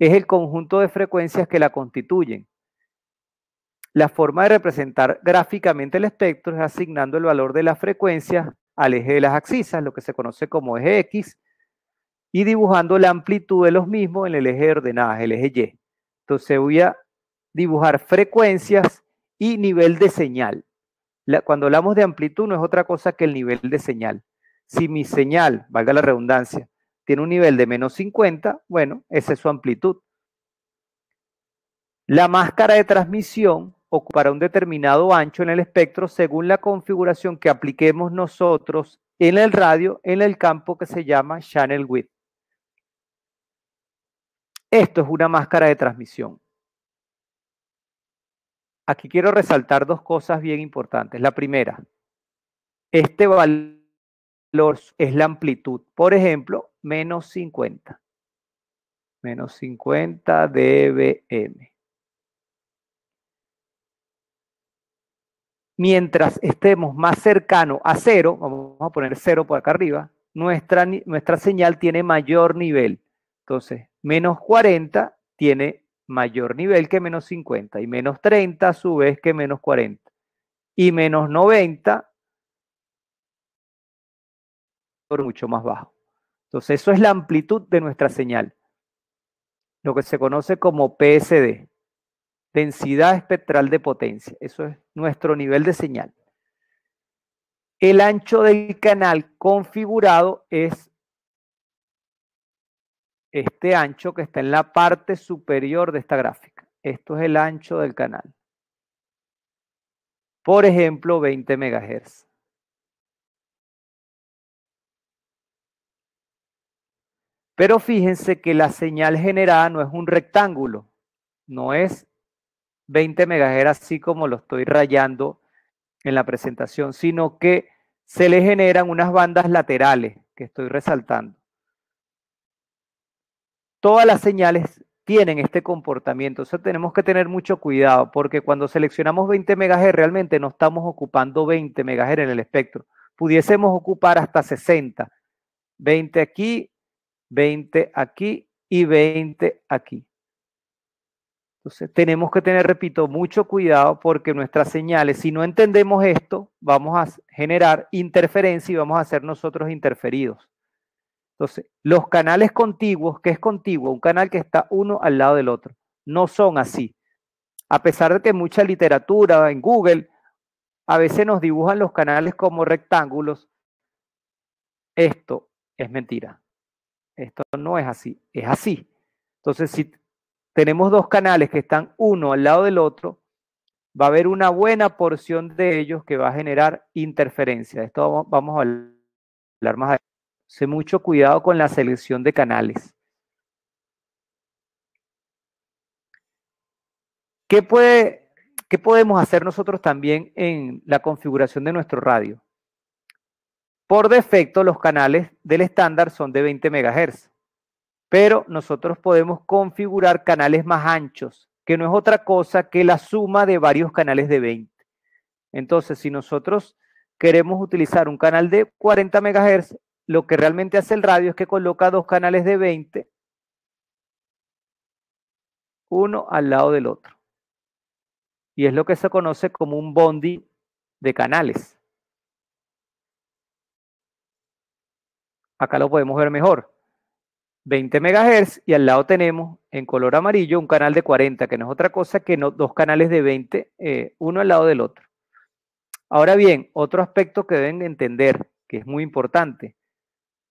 es el conjunto de frecuencias que la constituyen. La forma de representar gráficamente el espectro es asignando el valor de la frecuencia al eje de las axisas, lo que se conoce como eje X, y dibujando la amplitud de los mismos en el eje de ordenadas, el eje Y. Entonces voy a dibujar frecuencias y nivel de señal. cuando hablamos de amplitud no es otra cosa que el nivel de señal. Si mi señal, valga la redundancia, tiene un nivel de menos 50, bueno, esa es su amplitud. La máscara de transmisión ocupará un determinado ancho en el espectro según la configuración que apliquemos nosotros en el radio en el campo que se llama channel width. Esto es una máscara de transmisión. Aquí quiero resaltar dos cosas bien importantes. La primera, este valor es la amplitud. Por ejemplo, menos 50. Menos 50 dBm. mientras estemos más cercano a cero, vamos a poner cero por acá arriba, nuestra, nuestra señal tiene mayor nivel. Entonces, menos 40 tiene mayor nivel que menos 50 y menos 30 a su vez que menos 40 y menos 90 por mucho más bajo. Entonces, eso es la amplitud de nuestra señal, lo que se conoce como PSD, densidad espectral de potencia. Eso es nuestro nivel de señal. El ancho del canal configurado es este ancho que está en la parte superior de esta gráfica. Esto es el ancho del canal. Por ejemplo, 20 MHz. Pero fíjense que la señal generada no es un rectángulo, no es 20 MHz así como lo estoy rayando en la presentación, sino que se le generan unas bandas laterales que estoy resaltando. Todas las señales tienen este comportamiento, o sea, tenemos que tener mucho cuidado porque cuando seleccionamos 20 MHz realmente no estamos ocupando 20 MHz en el espectro, pudiésemos ocupar hasta 60, 20 aquí, 20 aquí y 20 aquí. Entonces, tenemos que tener, repito, mucho cuidado porque nuestras señales, si no entendemos esto, vamos a generar interferencia y vamos a ser nosotros interferidos. Entonces, los canales contiguos, ¿qué es contiguo? Un canal que está uno al lado del otro. No son así. A pesar de que mucha literatura en Google a veces nos dibujan los canales como rectángulos, esto es mentira. Esto no es así, es así. Entonces, si tenemos dos canales que están uno al lado del otro, va a haber una buena porción de ellos que va a generar interferencia. esto vamos a hablar más adelante. mucho cuidado con la selección de canales. ¿Qué, puede, ¿Qué podemos hacer nosotros también en la configuración de nuestro radio? Por defecto, los canales del estándar son de 20 MHz pero nosotros podemos configurar canales más anchos, que no es otra cosa que la suma de varios canales de 20. Entonces, si nosotros queremos utilizar un canal de 40 MHz, lo que realmente hace el radio es que coloca dos canales de 20, uno al lado del otro. Y es lo que se conoce como un bondi de canales. Acá lo podemos ver mejor. 20 MHz y al lado tenemos en color amarillo un canal de 40, que no es otra cosa que dos canales de 20, eh, uno al lado del otro. Ahora bien, otro aspecto que deben entender, que es muy importante,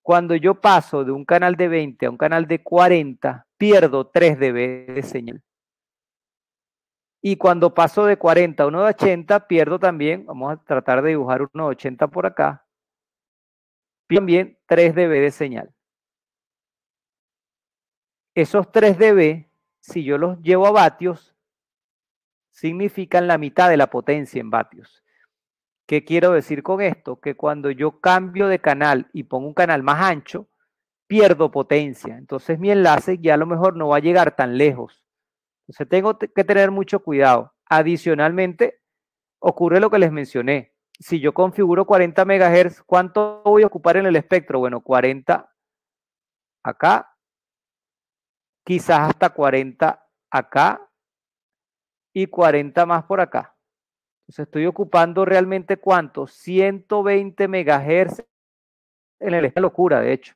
cuando yo paso de un canal de 20 a un canal de 40, pierdo 3 dB de señal. Y cuando paso de 40 a uno de 80, pierdo también, vamos a tratar de dibujar uno de 80 por acá, también 3 dB de señal esos 3 dB, si yo los llevo a vatios, significan la mitad de la potencia en vatios. ¿Qué quiero decir con esto? Que cuando yo cambio de canal y pongo un canal más ancho, pierdo potencia. Entonces mi enlace ya a lo mejor no va a llegar tan lejos. Entonces tengo que tener mucho cuidado. Adicionalmente, ocurre lo que les mencioné. Si yo configuro 40 MHz, ¿cuánto voy a ocupar en el espectro? Bueno, 40 acá quizás hasta 40 acá y 40 más por acá. Entonces estoy ocupando realmente cuánto? 120 MHz en el locura, de hecho.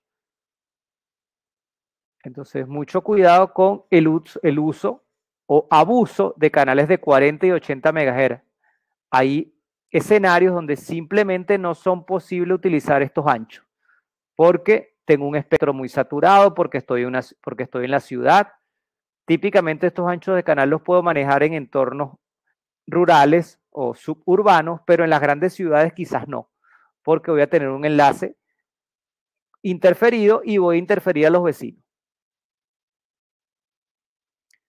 Entonces, mucho cuidado con el uso, o abuso de canales de 40 y 80 MHz. Hay escenarios donde simplemente no son posibles utilizar estos anchos, porque tengo un espectro muy saturado porque estoy, una, porque estoy en la ciudad. Típicamente estos anchos de canal los puedo manejar en entornos rurales o suburbanos, pero en las grandes ciudades quizás no, porque voy a tener un enlace interferido y voy a interferir a los vecinos.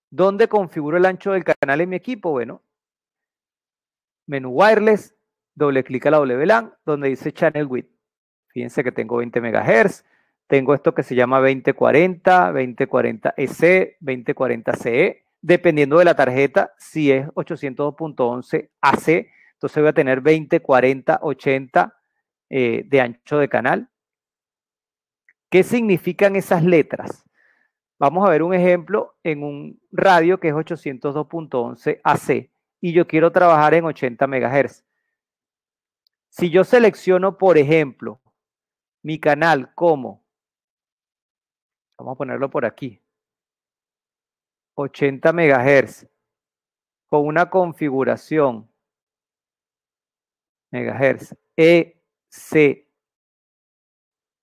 ¿Dónde configuro el ancho del canal en mi equipo? Bueno, menú wireless, doble clic a la WLAN, donde dice channel width. Fíjense que tengo 20 MHz, tengo esto que se llama 2040, 2040 EC, 2040 CE, dependiendo de la tarjeta, si es 802.11 AC, entonces voy a tener 2040, 80 eh, de ancho de canal. ¿Qué significan esas letras? Vamos a ver un ejemplo en un radio que es 802.11 AC y yo quiero trabajar en 80 MHz. Si yo selecciono, por ejemplo, mi canal como Vamos a ponerlo por aquí. 80 MHz con una configuración MHz e,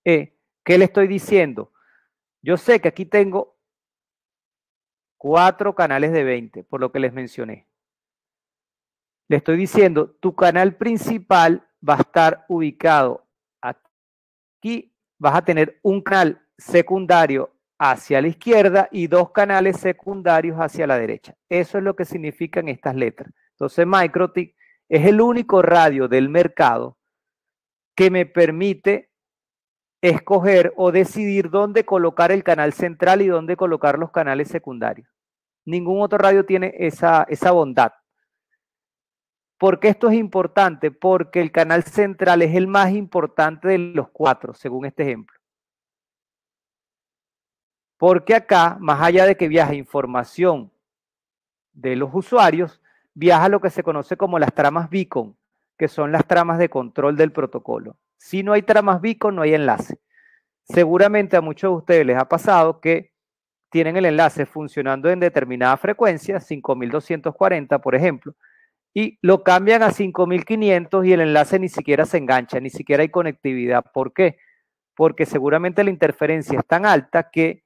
e. ¿Qué le estoy diciendo? Yo sé que aquí tengo cuatro canales de 20, por lo que les mencioné. Le estoy diciendo, tu canal principal va a estar ubicado aquí. Vas a tener un canal secundario hacia la izquierda y dos canales secundarios hacia la derecha. Eso es lo que significan estas letras. Entonces, MicroTic es el único radio del mercado que me permite escoger o decidir dónde colocar el canal central y dónde colocar los canales secundarios. Ningún otro radio tiene esa, esa bondad. ¿Por qué esto es importante? Porque el canal central es el más importante de los cuatro, según este ejemplo. Porque acá, más allá de que viaja información de los usuarios, viaja lo que se conoce como las tramas beacon, que son las tramas de control del protocolo. Si no hay tramas beacon, no hay enlace. Seguramente a muchos de ustedes les ha pasado que tienen el enlace funcionando en determinada frecuencia, 5240 por ejemplo, y lo cambian a 5500 y el enlace ni siquiera se engancha, ni siquiera hay conectividad. ¿Por qué? Porque seguramente la interferencia es tan alta que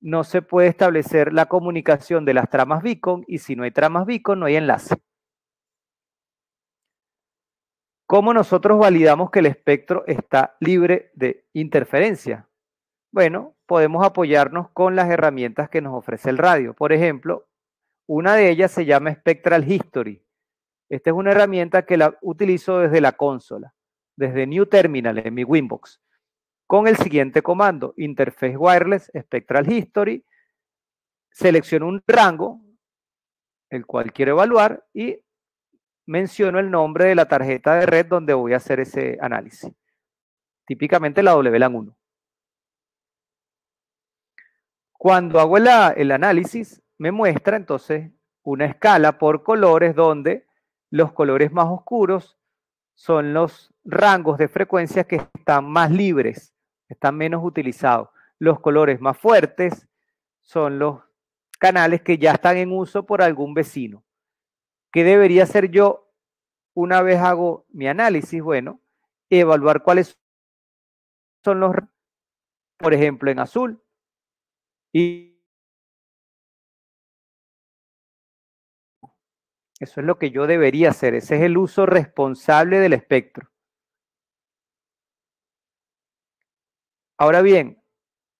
no se puede establecer la comunicación de las tramas beacon y si no hay tramas beacon no hay enlace. ¿Cómo nosotros validamos que el espectro está libre de interferencia? Bueno, podemos apoyarnos con las herramientas que nos ofrece el radio. Por ejemplo, una de ellas se llama Spectral History. Esta es una herramienta que la utilizo desde la consola, desde New Terminal en mi Winbox con el siguiente comando, interface wireless spectral history, selecciono un rango, el cual quiero evaluar, y menciono el nombre de la tarjeta de red donde voy a hacer ese análisis. Típicamente la WLAN 1. Cuando hago el análisis, me muestra entonces una escala por colores donde los colores más oscuros son los rangos de frecuencias que están más libres están menos utilizados. Los colores más fuertes son los canales que ya están en uso por algún vecino. ¿Qué debería hacer yo una vez hago mi análisis? Bueno, evaluar cuáles son los, por ejemplo, en azul. Y Eso es lo que yo debería hacer. Ese es el uso responsable del espectro. Ahora bien,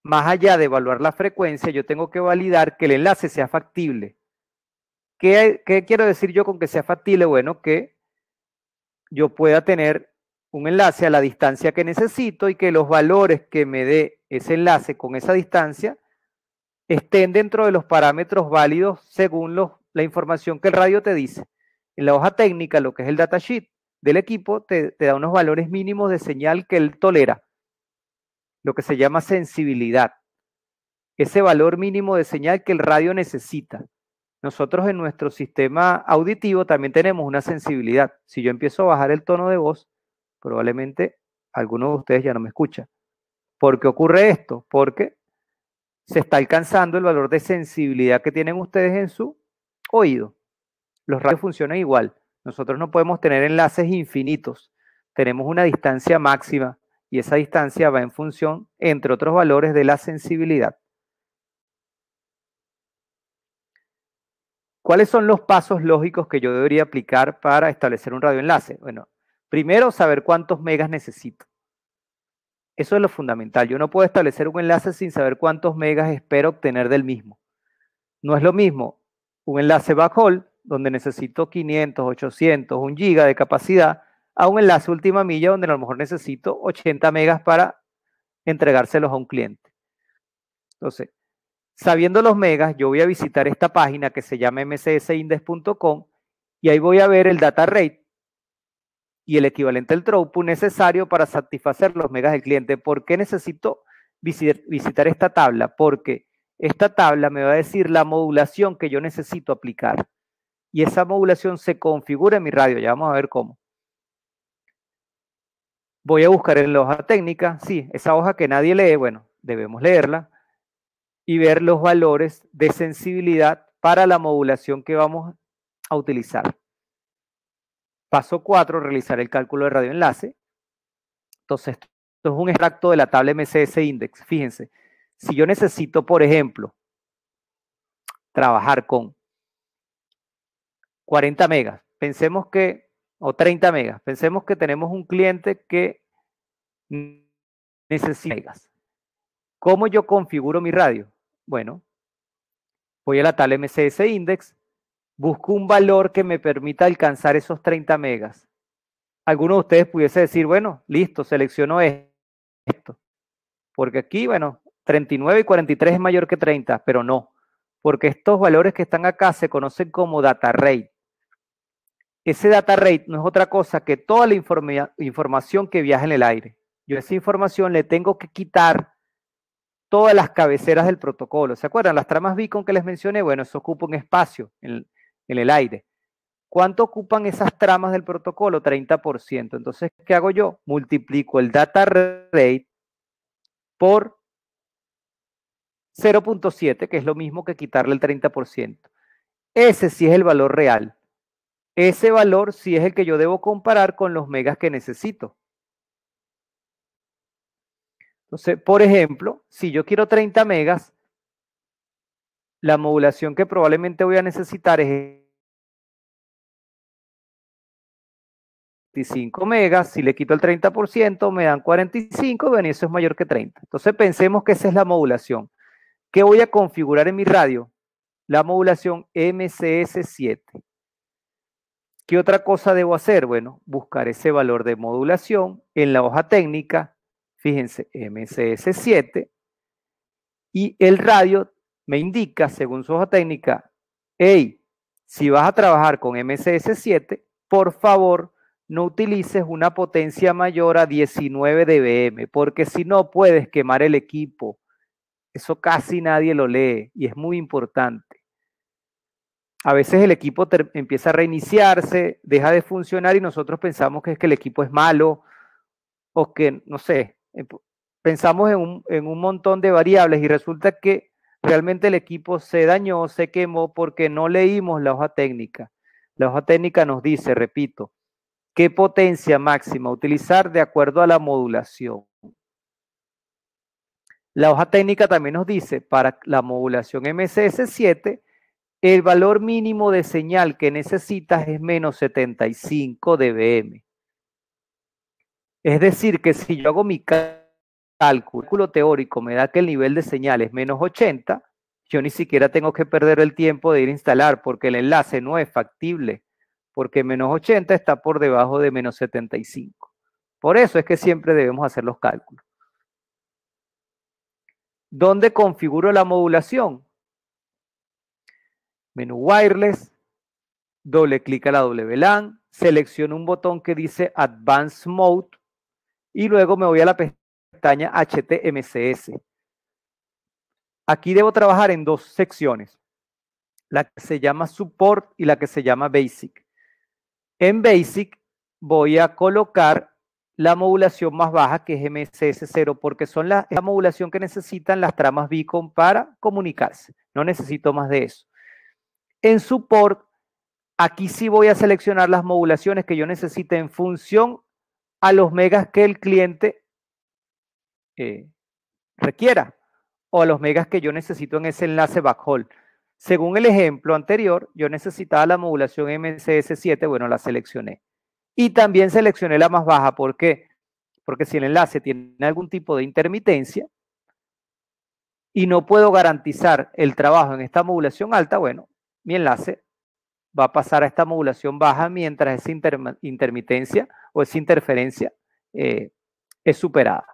más allá de evaluar la frecuencia, yo tengo que validar que el enlace sea factible. ¿Qué, quiero decir yo con que sea factible? Bueno, que yo pueda tener un enlace a la distancia que necesito y que los valores que me dé ese enlace con esa distancia estén dentro de los parámetros válidos según la información que el radio te dice. En la hoja técnica, lo que es el datasheet del equipo, te da unos valores mínimos de señal que él tolera lo que se llama sensibilidad, ese valor mínimo de señal que el radio necesita. Nosotros en nuestro sistema auditivo también tenemos una sensibilidad. Si yo empiezo a bajar el tono de voz, probablemente alguno de ustedes ya no me escucha. ¿Por qué ocurre esto? Porque se está alcanzando el valor de sensibilidad que tienen ustedes en su oído. Los radios funcionan igual. Nosotros no podemos tener enlaces infinitos. Tenemos una distancia máxima y esa distancia va en función, entre otros valores, de la sensibilidad. ¿Cuáles son los pasos lógicos que yo debería aplicar para establecer un radioenlace? Bueno, primero saber cuántos megas necesito. Eso es lo fundamental. Yo no puedo establecer un enlace sin saber cuántos megas espero obtener del mismo. No es lo mismo un enlace backhaul, donde necesito 500, 800, 1 giga de capacidad, a en enlace última milla donde a lo mejor necesito 80 megas para entregárselos a un cliente. Entonces, sabiendo los megas, yo voy a visitar esta página que se llama mcsindex.com y ahí voy a ver el data rate y el equivalente del throughput necesario para satisfacer los megas del cliente. ¿Por qué necesito visitar esta tabla? Porque esta tabla me va a decir la modulación que yo necesito aplicar. Y esa modulación se configura en mi radio, ya vamos a ver cómo. Voy a buscar en la hoja técnica, sí, esa hoja que nadie lee, bueno, debemos leerla y ver los valores de sensibilidad para la modulación que vamos a utilizar. Paso 4, realizar el cálculo de radioenlace. Entonces, esto es un extracto de la tabla MCS Index. Fíjense, si yo necesito, por ejemplo, trabajar con 40 megas, pensemos que o 30 megas. Pensemos que tenemos un cliente que necesita megas. ¿Cómo yo configuro mi radio? Bueno, voy a la tal MCS Index, busco un valor que me permita alcanzar esos 30 megas. Alguno de ustedes pudiese decir, bueno, listo, selecciono esto. Porque aquí, bueno, 39 y 43 es mayor que 30, pero no. Porque estos valores que están acá se conocen como data rate. Ese data rate no es otra cosa que toda la información que viaja en el aire. Yo esa información le tengo que quitar todas las cabeceras del protocolo. ¿Se acuerdan? Las tramas beacon que les mencioné, bueno, eso ocupa un espacio en, en el aire. ¿Cuánto ocupan esas tramas del protocolo? 30%. Entonces, ¿qué hago yo? Multiplico el data rate por 0.7, que es lo mismo que quitarle el 30%. Ese sí es el valor real ese valor sí es el que yo debo comparar con los megas que necesito. Entonces, por ejemplo, si yo quiero 30 megas, la modulación que probablemente voy a necesitar es 25 megas, si le quito el 30% me dan 45, bueno, eso es mayor que 30. Entonces pensemos que esa es la modulación. ¿Qué voy a configurar en mi radio? La modulación MCS7. ¿Qué otra cosa debo hacer? Bueno, buscar ese valor de modulación en la hoja técnica, fíjense, MCS7, y el radio me indica, según su hoja técnica, hey, si vas a trabajar con MCS7, por favor, no utilices una potencia mayor a 19 dBm, porque si no puedes quemar el equipo. Eso casi nadie lo lee y es muy importante a veces el equipo empieza a reiniciarse, deja de funcionar y nosotros pensamos que es que el equipo es malo o que, no sé, eh, pensamos en un, montón de variables y resulta que realmente el equipo se dañó, se quemó porque no leímos la hoja técnica. La hoja técnica nos dice, repito, qué potencia máxima utilizar de acuerdo a la modulación. La hoja técnica también nos dice, para la modulación MCS7, el valor mínimo de señal que necesitas es menos 75 dBm. Es decir, que si yo hago mi cálculo teórico, me da que el nivel de señal es menos 80, yo ni siquiera tengo que perder el tiempo de ir a instalar porque el enlace no es factible, porque menos 80 está por debajo de menos 75. Por eso es que siempre debemos hacer los cálculos. ¿Dónde configuro la modulación? menú wireless, doble clic a la WLAN, selecciono un botón que dice Advanced Mode y luego me voy a la pestaña HTMCS. Aquí debo trabajar en dos secciones, la que se llama Support y la que se llama Basic. En Basic voy a colocar la modulación más baja, que es MSS0, porque son la, la modulación que necesitan las tramas Beacon para comunicarse. No necesito más de eso. En support, aquí sí voy a seleccionar las modulaciones que yo necesite en función a los megas que el cliente eh, requiera o a los megas que yo necesito en ese enlace backhaul. Según el ejemplo anterior, yo necesitaba la modulación MCS7, bueno, la seleccioné. Y también seleccioné la más baja, ¿por qué? Porque si el enlace tiene algún tipo de intermitencia y no puedo garantizar el trabajo en esta modulación alta, bueno, mi enlace va a pasar a esta modulación baja mientras esa intermitencia o esa interferencia eh, es superada.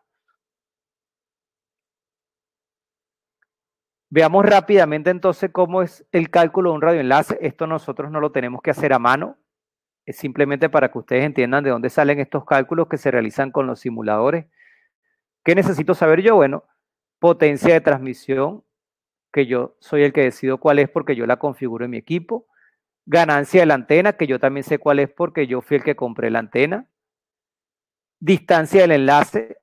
Veamos rápidamente entonces cómo es el cálculo de un radioenlace. Esto nosotros no lo tenemos que hacer a mano, es simplemente para que ustedes entiendan de dónde salen estos cálculos que se realizan con los simuladores. ¿Qué necesito saber yo? Bueno, potencia de transmisión que yo soy el que decido cuál es porque yo la configuro en mi equipo. Ganancia de la antena, que yo también sé cuál es porque yo fui el que compré la antena. Distancia del enlace,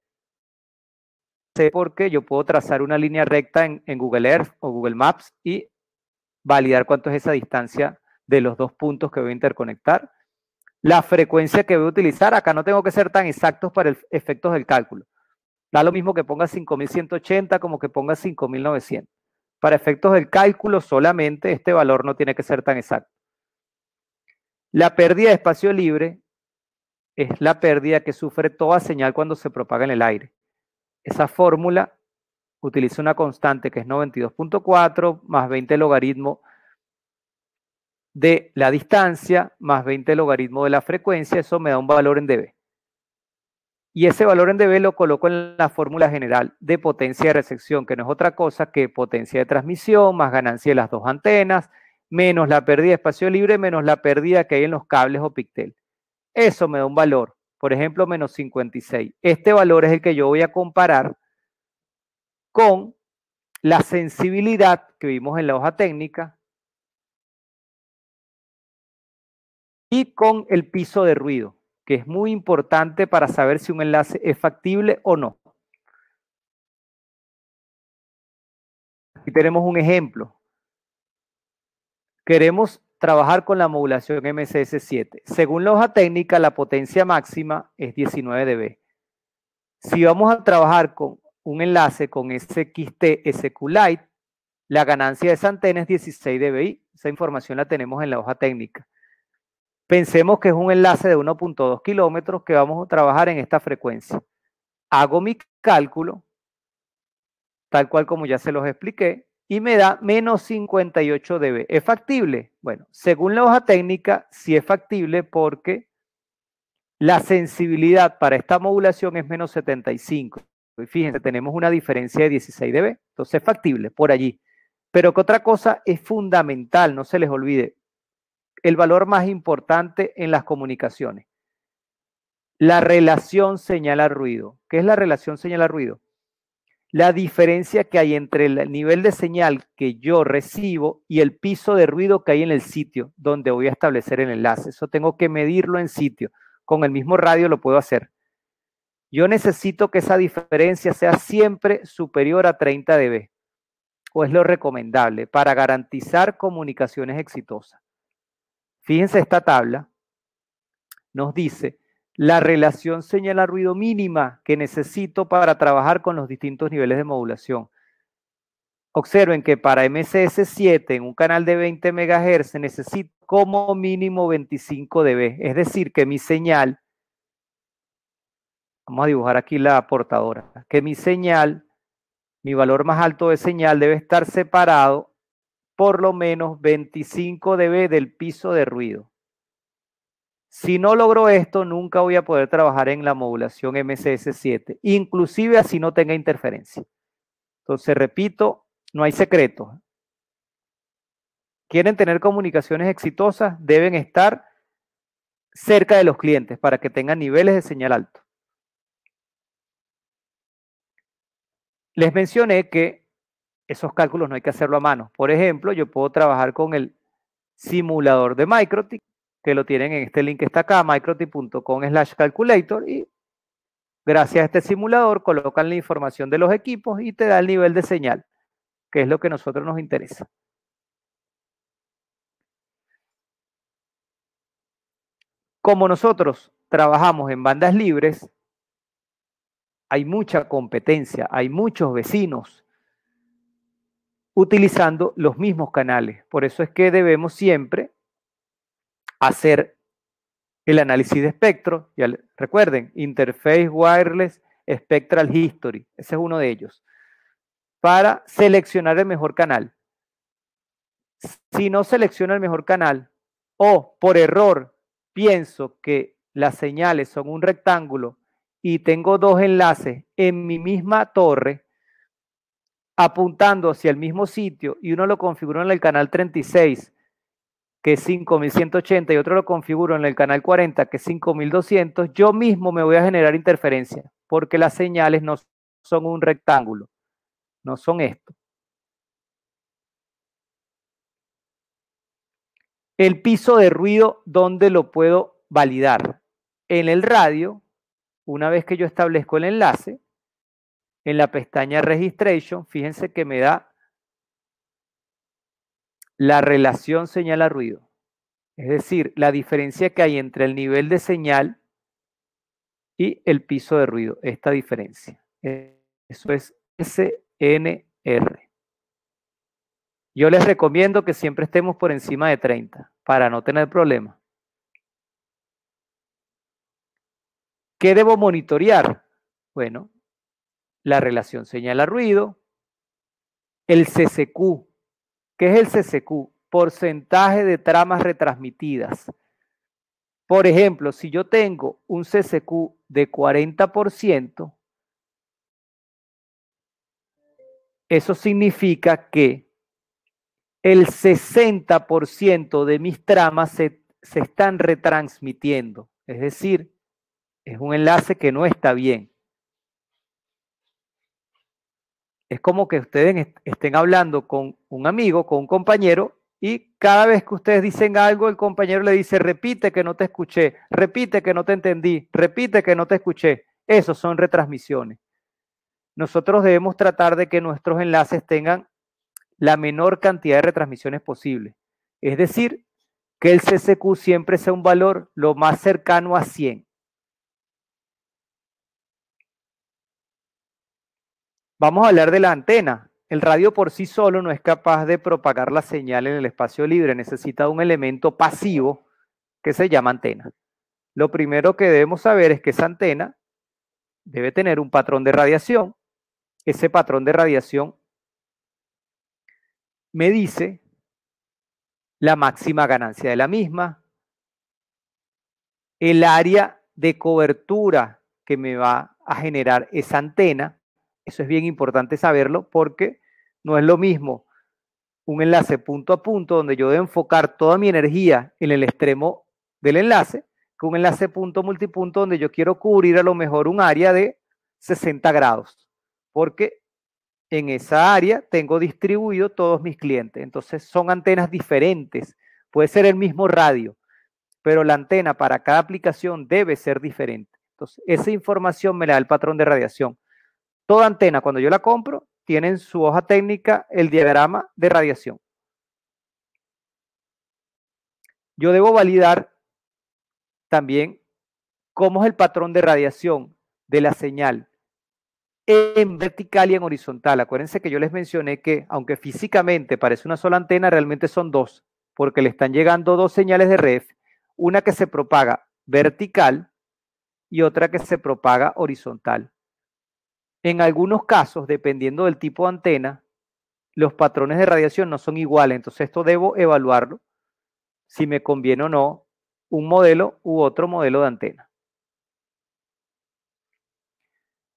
sé porque yo puedo trazar una línea recta en, Google Earth o Google Maps y validar cuánto es esa distancia de los dos puntos que voy a interconectar. La frecuencia que voy a utilizar, acá no tengo que ser tan exactos para efectos del cálculo. Da lo mismo que ponga 5180 como que ponga 5900. Para efectos del cálculo solamente este valor no tiene que ser tan exacto. La pérdida de espacio libre es la pérdida que sufre toda señal cuando se propaga en el aire. Esa fórmula utiliza una constante que es 92.4 más 20 logaritmo de la distancia más 20 logaritmo de la frecuencia, eso me da un valor en dB. Y ese valor en dB lo coloco en la fórmula general de potencia de recepción, que no es otra cosa que potencia de transmisión más ganancia de las dos antenas, menos la pérdida de espacio libre, menos la pérdida que hay en los cables o pictel. Eso me da un valor, por ejemplo, menos 56. Este valor es el que yo voy a comparar con la sensibilidad que vimos en la hoja técnica y con el piso de ruido que es muy importante para saber si un enlace es factible o no. Aquí tenemos un ejemplo. Queremos trabajar con la modulación MCS7. Según la hoja técnica, la potencia máxima es 19 dB. Si vamos a trabajar con un enlace con SXT SQLite, la ganancia de esa antena es 16 dBi. Esa información la tenemos en la hoja técnica. Pensemos que es un enlace de 1.2 kilómetros que vamos a trabajar en esta frecuencia. Hago mi cálculo, tal cual como ya se los expliqué, y me da menos 58 dB. ¿Es factible? Bueno, según la hoja técnica, sí es factible porque la sensibilidad para esta modulación es menos 75. fíjense, tenemos una diferencia de 16 dB. Entonces es factible por allí. Pero que otra cosa es fundamental, no se les olvide el valor más importante en las comunicaciones. La relación señal-ruido. ¿Qué es la relación señal-ruido? La diferencia que hay entre el nivel de señal que yo recibo y el piso de ruido que hay en el sitio donde voy a establecer el enlace. Eso tengo que medirlo en sitio. Con el mismo radio lo puedo hacer. Yo necesito que esa diferencia sea siempre superior a 30 dB, o es lo recomendable para garantizar comunicaciones exitosas. Fíjense esta tabla. Nos dice la relación señal-ruido mínima que necesito para trabajar con los distintos niveles de modulación. Observen que para mss 7 en un canal de 20 MHz necesito como mínimo 25 dB. Es decir, que mi señal, vamos a dibujar aquí la portadora, que mi señal, mi valor más alto de señal debe estar separado por lo menos 25 dB del piso de ruido. Si no logro esto, nunca voy a poder trabajar en la modulación MCS7, inclusive así no tenga interferencia. Entonces, repito, no hay secretos. Quieren tener comunicaciones exitosas, deben estar cerca de los clientes para que tengan niveles de señal alto. Les mencioné que esos cálculos no hay que hacerlo a mano. Por ejemplo, yo puedo trabajar con el simulador de Microtik, que lo tienen en este link que está acá, microtik.com slash calculator, y gracias a este simulador colocan la información de los equipos y te da el nivel de señal, que es lo que a nosotros nos interesa. Como nosotros trabajamos en bandas libres, hay mucha competencia, hay muchos vecinos utilizando los mismos canales. Por eso es que debemos siempre hacer el análisis de espectro. Y recuerden, Interface Wireless Spectral History, ese es uno de ellos, para seleccionar el mejor canal. Si no selecciono el mejor canal o por error pienso que las señales son un rectángulo y tengo dos enlaces en mi misma torre, apuntando hacia el mismo sitio y uno lo configuró en el canal 36, que es 5180, y otro lo configuró en el canal 40, que es 5200, yo mismo me voy a generar interferencia, porque las señales no son un rectángulo, no son esto. El piso de ruido, ¿dónde lo puedo validar? En el radio, una vez que yo establezco el enlace, en la pestaña Registration, fíjense que me da la relación señal-ruido. Es decir, la diferencia que hay entre el nivel de señal y el piso de ruido. Esta diferencia. Eso es SNR. Yo les recomiendo que siempre estemos por encima de 30 para no tener problemas. ¿Qué debo monitorear? Bueno, la relación señal-ruido, el CCQ. ¿Qué es el CCQ? Porcentaje de tramas retransmitidas. Por ejemplo, si yo tengo un CCQ de 40%, eso significa que el 60% de mis tramas se están retransmitiendo. Es decir, es un enlace que no está bien. es como que ustedes estén hablando con un amigo, con un compañero, y cada vez que ustedes dicen algo, el compañero le dice, repite que no te escuché, repite que no te entendí, repite que no te escuché. Esos son retransmisiones. Nosotros debemos tratar de que nuestros enlaces tengan la menor cantidad de retransmisiones posible. Es decir, que el CCQ siempre sea un valor lo más cercano a 100. Vamos a hablar de la antena. El radio por sí solo no es capaz de propagar la señal en el espacio libre, necesita un elemento pasivo que se llama antena. Lo primero que debemos saber es que esa antena debe tener un patrón de radiación. Ese patrón de radiación me dice la máxima ganancia de la misma, el área de cobertura que me va a generar esa antena, eso es bien importante saberlo porque no es lo mismo un enlace punto a punto donde yo debo enfocar toda mi energía en el extremo del enlace que un enlace punto multipunto donde yo quiero cubrir a lo mejor un área de 60 grados porque en esa área tengo distribuido todos mis clientes. Entonces son antenas diferentes. Puede ser el mismo radio, pero la antena para cada aplicación debe ser diferente. Entonces, esa información me la da el patrón de radiación. Toda antena, cuando yo la compro, tiene en su hoja técnica el diagrama de radiación. Yo debo validar también cómo es el patrón de radiación de la señal en vertical y en horizontal. Acuérdense que yo les mencioné que aunque físicamente parece una sola antena, realmente son dos, porque le están llegando dos señales de ref: una que se propaga vertical y otra que se propaga horizontal. En algunos casos, dependiendo del tipo de antena, los patrones de radiación no son iguales, entonces esto debo evaluarlo si me conviene o no un modelo u otro modelo de antena.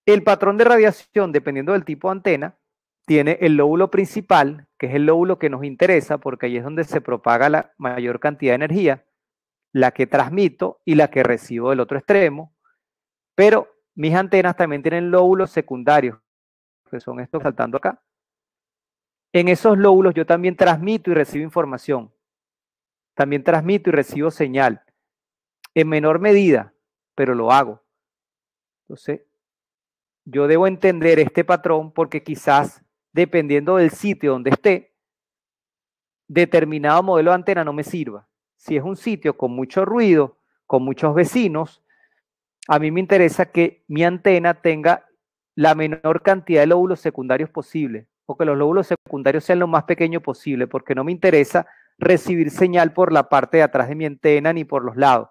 El patrón de radiación, dependiendo del tipo de antena, tiene el lóbulo principal, que es el lóbulo que nos interesa porque ahí es donde se propaga la mayor cantidad de energía, la que transmito y la que recibo del otro extremo, pero mis antenas también tienen lóbulos secundarios, que son estos saltando acá. En esos lóbulos yo también transmito y recibo información. También transmito y recibo señal. En menor medida, pero lo hago. Entonces, yo debo entender este patrón porque quizás, dependiendo del sitio donde esté, determinado modelo de antena no me sirva. Si es un sitio con mucho ruido, con muchos vecinos, a mí me interesa que mi antena tenga la menor cantidad de lóbulos secundarios posible o que los lóbulos secundarios sean lo más pequeño posible, porque no me interesa recibir señal por la parte de atrás de mi antena ni por los lados.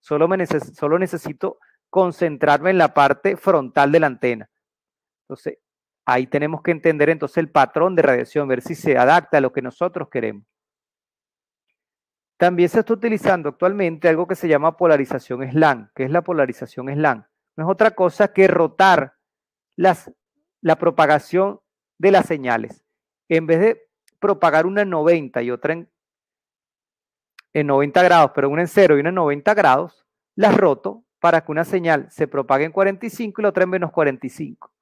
Solo, me solo necesito concentrarme en la parte frontal de la antena. Entonces, ahí tenemos que entender entonces el patrón de radiación, ver si se adapta a lo que nosotros queremos. También se está utilizando actualmente algo que se llama polarización SLAN, que es la polarización SLAN. No es otra cosa que rotar las, la propagación de las señales. En vez de propagar una en 90 y otra en, 90 grados, pero una en 0 y una en 90 grados, las roto para que una señal se propague en 45 y la otra en menos 45.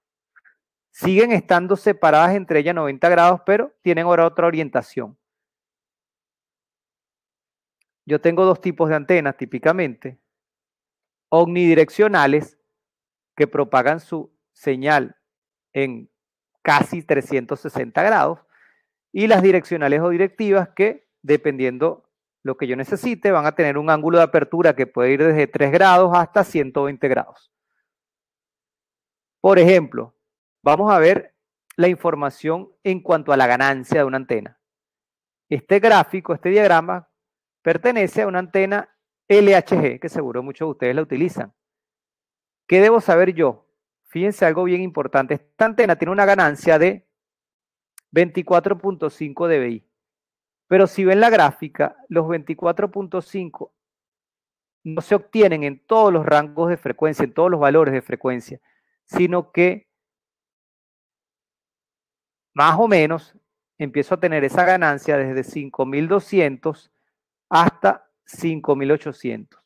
Siguen estando separadas entre ellas 90 grados, pero tienen ahora otra orientación. Yo tengo dos tipos de antenas típicamente, omnidireccionales que propagan su señal en casi 360 grados y las direccionales o directivas que, dependiendo lo que yo necesite, van a tener un ángulo de apertura que puede ir desde 3 grados hasta 120 grados. Por ejemplo, vamos a ver la información en cuanto a la ganancia de una antena. Este gráfico, este diagrama, pertenece a una antena LHG, que seguro muchos de ustedes la utilizan. ¿Qué debo saber yo? Fíjense algo bien importante. Esta antena tiene una ganancia de 24.5 dBi. Pero si ven la gráfica, los 24.5 no se obtienen en todos los rangos de frecuencia, en todos los valores de frecuencia, sino que más o menos empiezo a tener esa ganancia desde 5200 hasta 5800.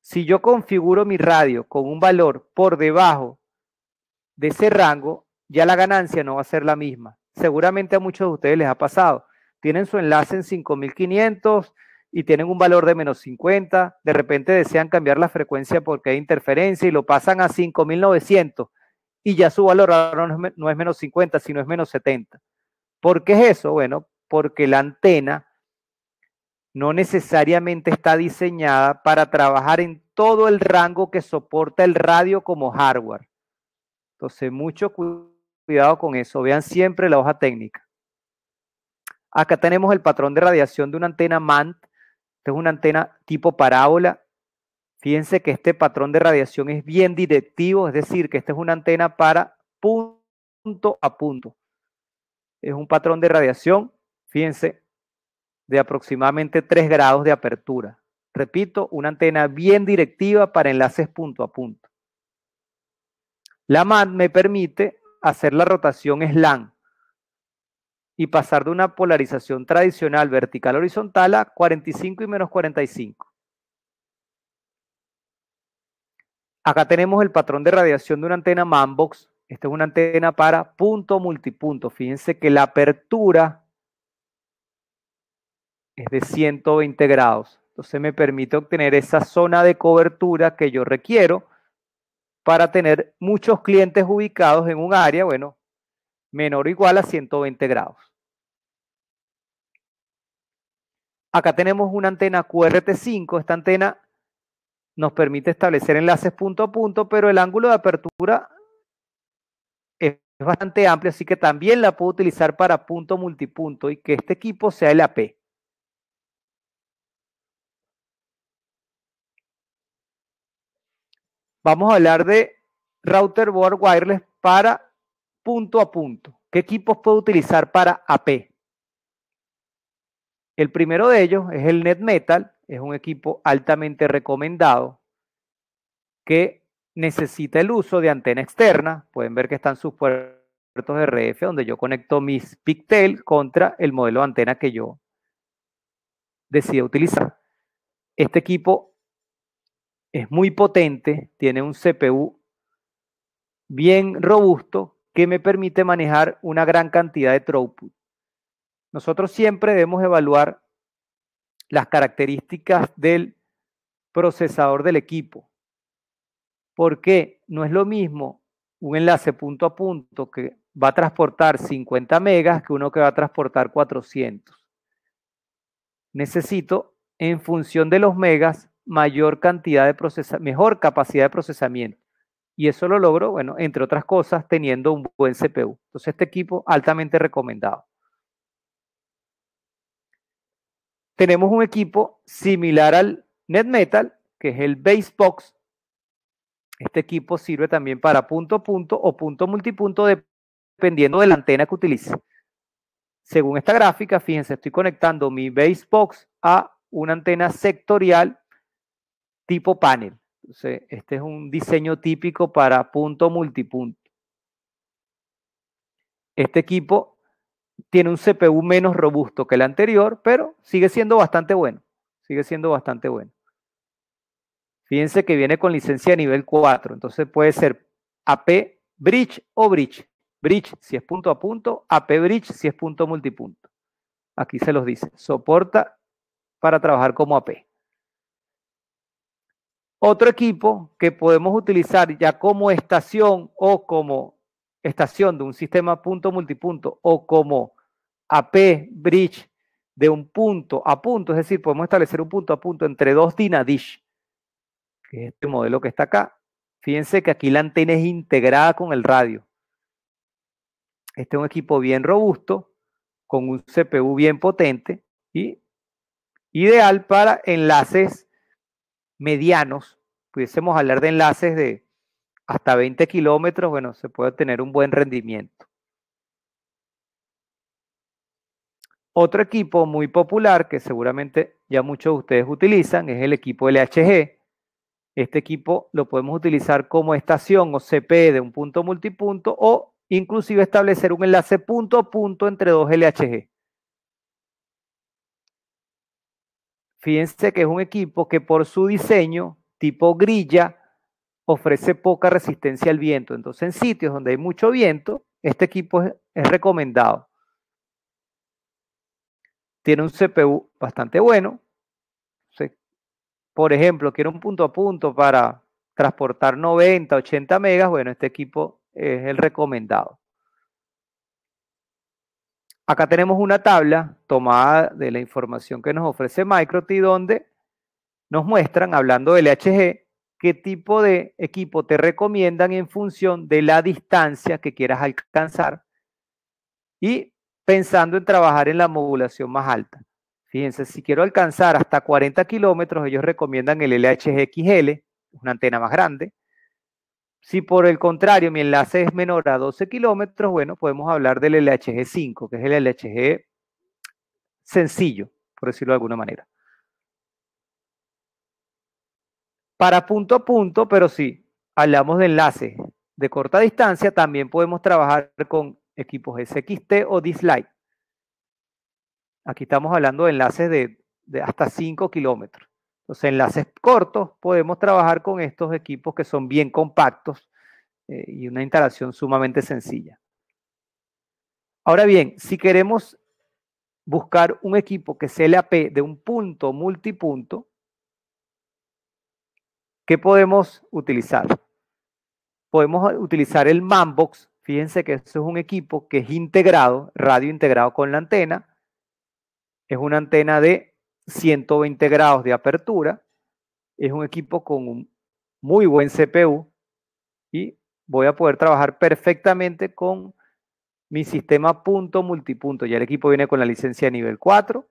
Si yo configuro mi radio con un valor por debajo de ese rango, ya la ganancia no va a ser la misma. Seguramente a muchos de ustedes les ha pasado. Tienen su enlace en 5500 y tienen un valor de menos 50. De repente desean cambiar la frecuencia porque hay interferencia y lo pasan a 5900 y ya su valor ahora no es menos 50, sino es menos 70. ¿Por qué es eso? Bueno, porque la antena no necesariamente está diseñada para trabajar en todo el rango que soporta el radio como hardware. Entonces, mucho cuidado con eso. Vean siempre la hoja técnica. Acá tenemos el patrón de radiación de una antena MANT. Esta es una antena tipo parábola. Fíjense que este patrón de radiación es bien directivo, es decir, que esta es una antena para punto a punto. Es un patrón de radiación, fíjense, de aproximadamente 3 grados de apertura. Repito, una antena bien directiva para enlaces punto a punto. La MAD me permite hacer la rotación SLAN y pasar de una polarización tradicional vertical horizontal a 45 y menos 45. Acá tenemos el patrón de radiación de una antena MAMBOX. Esta es una antena para punto multipunto. Fíjense que la apertura es de 120 grados. Entonces me permite obtener esa zona de cobertura que yo requiero para tener muchos clientes ubicados en un área, bueno, menor o igual a 120 grados. Acá tenemos una antena QRT5. Esta antena nos permite establecer enlaces punto a punto, pero el ángulo de apertura es bastante amplio, así que también la puedo utilizar para punto multipunto y que este equipo sea el AP. Vamos a hablar de router board wireless para punto a punto. ¿Qué equipos puedo utilizar para AP? El primero de ellos es el NetMetal, es un equipo altamente recomendado que necesita el uso de antena externa. Pueden ver que están sus puertos de RF donde yo conecto mis Pictel contra el modelo de antena que yo decido utilizar. Este equipo es muy potente, tiene un CPU bien robusto que me permite manejar una gran cantidad de throughput. Nosotros siempre debemos evaluar las características del procesador del equipo, porque no es lo mismo un enlace punto a punto que va a transportar 50 megas que uno que va a transportar 400. Necesito, en función de los megas, mayor cantidad de procesamiento, mejor capacidad de procesamiento. Y eso lo logro, bueno, entre otras cosas, teniendo un buen CPU. Entonces, este equipo altamente recomendado. Tenemos un equipo similar al NetMetal, que es el Basebox. Este equipo sirve también para punto a punto o punto multipunto, dependiendo de la antena que utilice. Según esta gráfica, fíjense, estoy conectando mi Basebox a una antena sectorial tipo panel. este es un diseño típico para punto multipunto. Este equipo tiene un CPU menos robusto que el anterior, pero sigue siendo bastante bueno. Sigue siendo bastante bueno. Fíjense que viene con licencia de nivel 4, entonces puede ser AP Bridge o Bridge. Bridge si es punto a punto, AP Bridge si es punto multipunto. Aquí se los dice, soporta para trabajar como AP. Otro equipo que podemos utilizar ya como estación o como estación de un sistema punto multipunto o como AP bridge de un punto a punto, es decir, podemos establecer un punto a punto entre dos DINADISH, que es este modelo que está acá. Fíjense que aquí la antena es integrada con el radio. Este es un equipo bien robusto, con un CPU bien potente y ideal para enlaces medianos, pudiésemos hablar de enlaces de hasta 20 kilómetros, bueno, se puede tener un buen rendimiento. Otro equipo muy popular que seguramente ya muchos de ustedes utilizan es el equipo LHG. Este equipo lo podemos utilizar como estación o CP de un punto multipunto o inclusive establecer un enlace punto a punto entre dos LHG. Fíjense que es un equipo que por su diseño, tipo grilla, ofrece poca resistencia al viento. Entonces, en sitios donde hay mucho viento, este equipo es, recomendado. Tiene un CPU bastante bueno. Por ejemplo, quiero un punto a punto para transportar 90, 80 megas. Bueno, este equipo es el recomendado. Acá tenemos una tabla tomada de la información que nos ofrece MicroT, donde nos muestran, hablando del LHG, qué tipo de equipo te recomiendan en función de la distancia que quieras alcanzar y pensando en trabajar en la modulación más alta. Fíjense, si quiero alcanzar hasta 40 kilómetros, ellos recomiendan el XL, una antena más grande. Si por el contrario mi enlace es menor a 12 kilómetros, bueno, podemos hablar del LHG 5, que es el LHG sencillo, por decirlo de alguna manera. Para punto a punto, pero si hablamos de enlaces de corta distancia, también podemos trabajar con equipos SXT o Dislike. Aquí estamos hablando de enlaces de, de hasta 5 kilómetros enlaces cortos podemos trabajar con estos equipos que son bien compactos eh, y una instalación sumamente sencilla. Ahora bien, si queremos buscar un equipo que sea LAP de un punto multipunto, ¿qué podemos utilizar? Podemos utilizar el Manbox. Fíjense que eso es un equipo que es integrado, radio integrado con la antena. Es una antena de 120 grados de apertura. Es un equipo con un muy buen CPU y voy a poder trabajar perfectamente con mi sistema punto multipunto. Ya el equipo viene con la licencia de nivel 4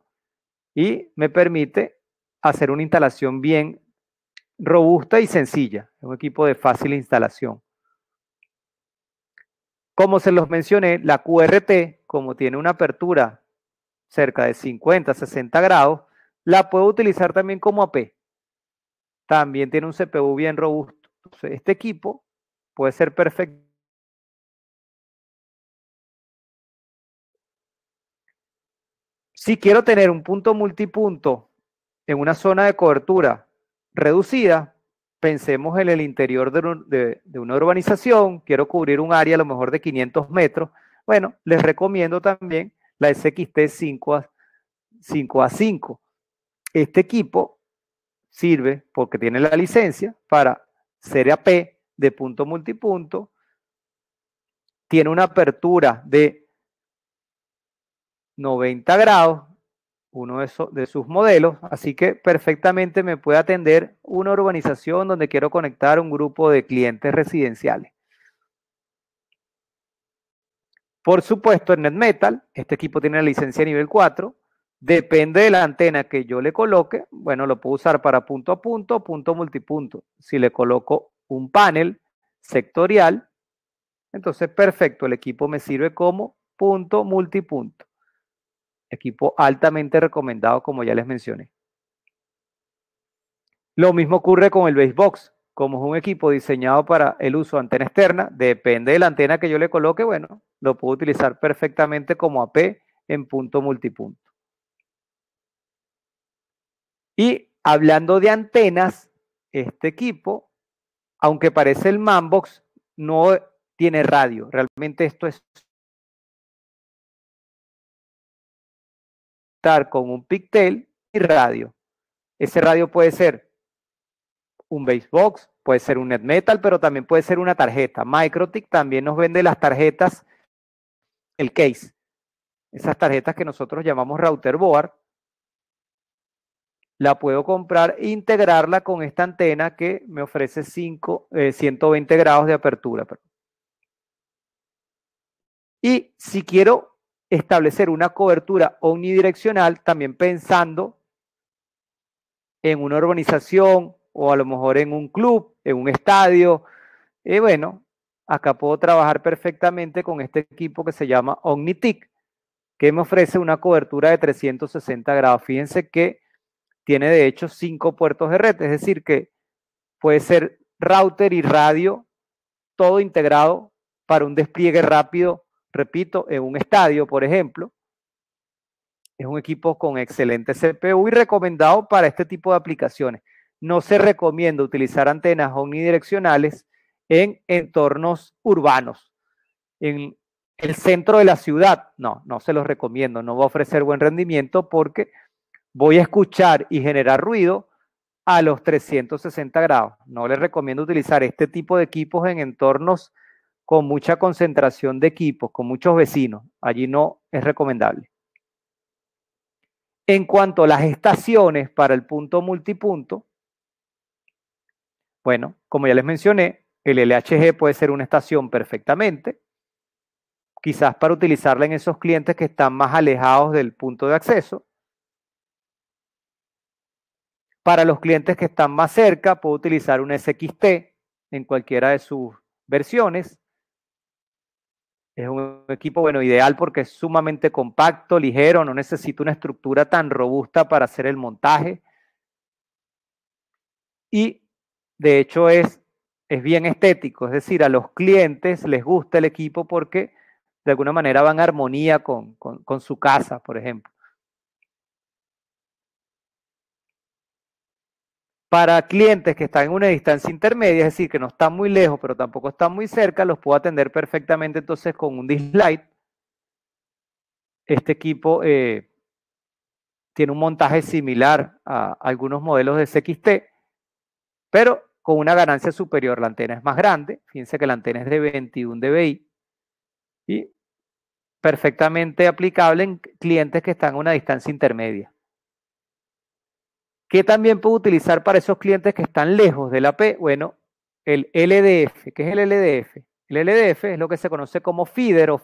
y me permite hacer una instalación bien robusta y sencilla. Es un equipo de fácil instalación. Como se los mencioné, la QRT, como tiene una apertura cerca de 50, 60 grados, la puedo utilizar también como AP. También tiene un CPU bien robusto. este equipo puede ser perfecto. Si quiero tener un punto multipunto en una zona de cobertura reducida, pensemos en el interior de, una urbanización, quiero cubrir un área a lo mejor de 500 metros, bueno, les recomiendo también la SXT 5 5A5, este equipo sirve, porque tiene la licencia, para Serie AP de punto multipunto, tiene una apertura de 90 grados, uno de, de, sus modelos, así que perfectamente me puede atender una urbanización donde quiero conectar un grupo de clientes residenciales. Por supuesto, en NetMetal, este equipo tiene la licencia nivel 4, Depende de la antena que yo le coloque, bueno, lo puedo usar para punto a punto, punto multipunto. Si le coloco un panel sectorial, entonces perfecto, el equipo me sirve como punto multipunto. Equipo altamente recomendado, como ya les mencioné. Lo mismo ocurre con el Basebox. Como es un equipo diseñado para el uso de antena externa, depende de la antena que yo le coloque, bueno, lo puedo utilizar perfectamente como AP en punto multipunto. Y hablando de antenas, este equipo, aunque parece el Manbox, no tiene radio. Realmente esto es estar con un pigtail y radio. Ese radio puede ser un basebox, puede ser un net metal, pero también puede ser una tarjeta. Microtic también nos vende las tarjetas, el case. Esas tarjetas que nosotros llamamos router board, la puedo comprar e integrarla con esta antena que me ofrece 5, 120 eh, grados de apertura. Y si quiero establecer una cobertura omnidireccional, también pensando en una urbanización o a lo mejor en un club, en un estadio, eh, bueno, acá puedo trabajar perfectamente con este equipo que se llama OmniTIC, que me ofrece una cobertura de 360 grados. Fíjense que tiene de hecho cinco puertos de red, es decir, que puede ser router y radio, todo integrado para un despliegue rápido, repito, en un estadio, por ejemplo. Es un equipo con excelente CPU y recomendado para este tipo de aplicaciones. No se recomienda utilizar antenas omnidireccionales en entornos urbanos. En el centro de la ciudad, no, no se los recomiendo, no va a ofrecer buen rendimiento porque voy a escuchar y generar ruido a los 360 grados. No les recomiendo utilizar este tipo de equipos en entornos con mucha concentración de equipos, con muchos vecinos. Allí no es recomendable. En cuanto a las estaciones para el punto multipunto, bueno, como ya les mencioné, el LHG puede ser una estación perfectamente, quizás para utilizarla en esos clientes que están más alejados del punto de acceso. Para los clientes que están más cerca, puedo utilizar un SXT en cualquiera de sus versiones. Es un equipo, bueno, ideal porque es sumamente compacto, ligero, no necesita una estructura tan robusta para hacer el montaje. Y de hecho es, es bien estético, es decir, a los clientes les gusta el equipo porque de alguna manera van en armonía con su casa, por ejemplo. Para clientes que están en una distancia intermedia, es decir, que no están muy lejos, pero tampoco están muy cerca, los puedo atender perfectamente entonces con un dislike. Este equipo eh, tiene un montaje similar a algunos modelos de CXT, pero con una ganancia superior. La antena es más grande, fíjense que la antena es de 21 dBi y perfectamente aplicable en clientes que están a una distancia intermedia. ¿Qué también puedo utilizar para esos clientes que están lejos de la P? Bueno, el LDF. ¿Qué es el LDF? El LDF es lo que se conoce como feeder o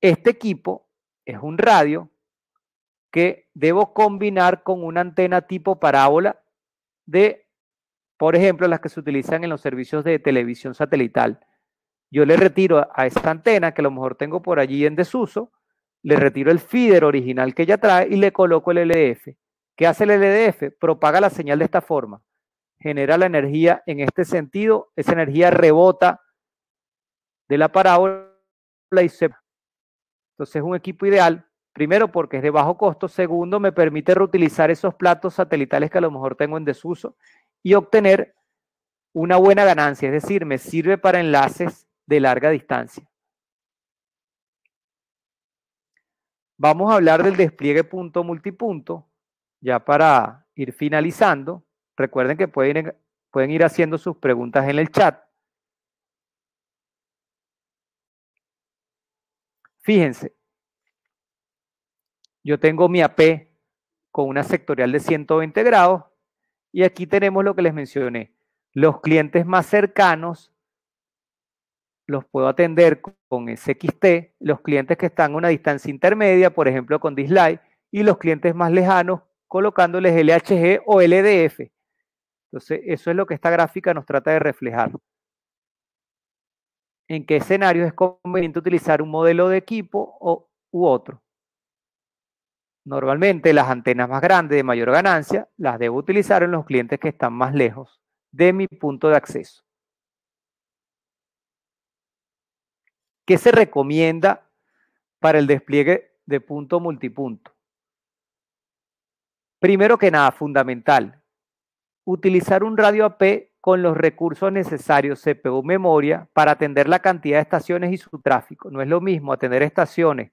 Este equipo es un radio que debo combinar con una antena tipo parábola de, por ejemplo, las que se utilizan en los servicios de televisión satelital. Yo le retiro a esta antena, que a lo mejor tengo por allí en desuso, le retiro el feeder original que ya trae y le coloco el LDF. ¿Qué hace el LDF? Propaga la señal de esta forma, genera la energía en este sentido, esa energía rebota de la parábola y se... Entonces es un equipo ideal, primero porque es de bajo costo, segundo me permite reutilizar esos platos satelitales que a lo mejor tengo en desuso y obtener una buena ganancia, es decir, me sirve para enlaces de larga distancia. Vamos a hablar del despliegue punto multipunto ya para ir finalizando, recuerden que pueden ir, pueden ir haciendo sus preguntas en el chat. Fíjense, yo tengo mi AP con una sectorial de 120 grados y aquí tenemos lo que les mencioné. Los clientes más cercanos los puedo atender con SXT, los clientes que están a una distancia intermedia, por ejemplo con Dislike, y los clientes más lejanos colocándoles LHG o LDF. E Entonces, eso es lo que esta gráfica nos trata de reflejar. En qué escenario es conveniente utilizar un modelo de equipo o, u otro. Normalmente las antenas más grandes de mayor ganancia las debo utilizar en los clientes que están más lejos de mi punto de acceso. ¿Qué se recomienda para el despliegue de punto multipunto? Primero que nada, fundamental, utilizar un radio AP con los recursos necesarios, CPU, memoria, para atender la cantidad de estaciones y su tráfico. No es lo mismo atender estaciones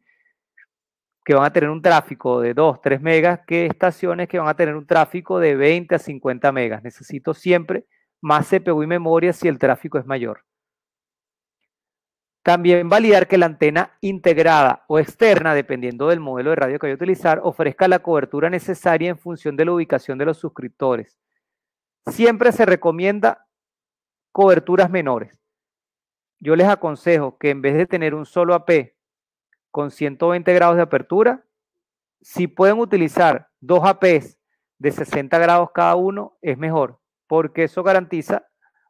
que van a tener un tráfico de 2, 3 megas que estaciones que van a tener un tráfico de 20 a 50 megas. Necesito siempre más CPU y memoria si el tráfico es mayor. También validar que la antena integrada o externa, dependiendo del modelo de radio que vaya a utilizar, ofrezca la cobertura necesaria en función de la ubicación de los suscriptores. Siempre se recomienda coberturas menores. Yo les aconsejo que en vez de tener un solo AP con 120 grados de apertura, si pueden utilizar dos APs de 60 grados cada uno, es mejor, porque eso garantiza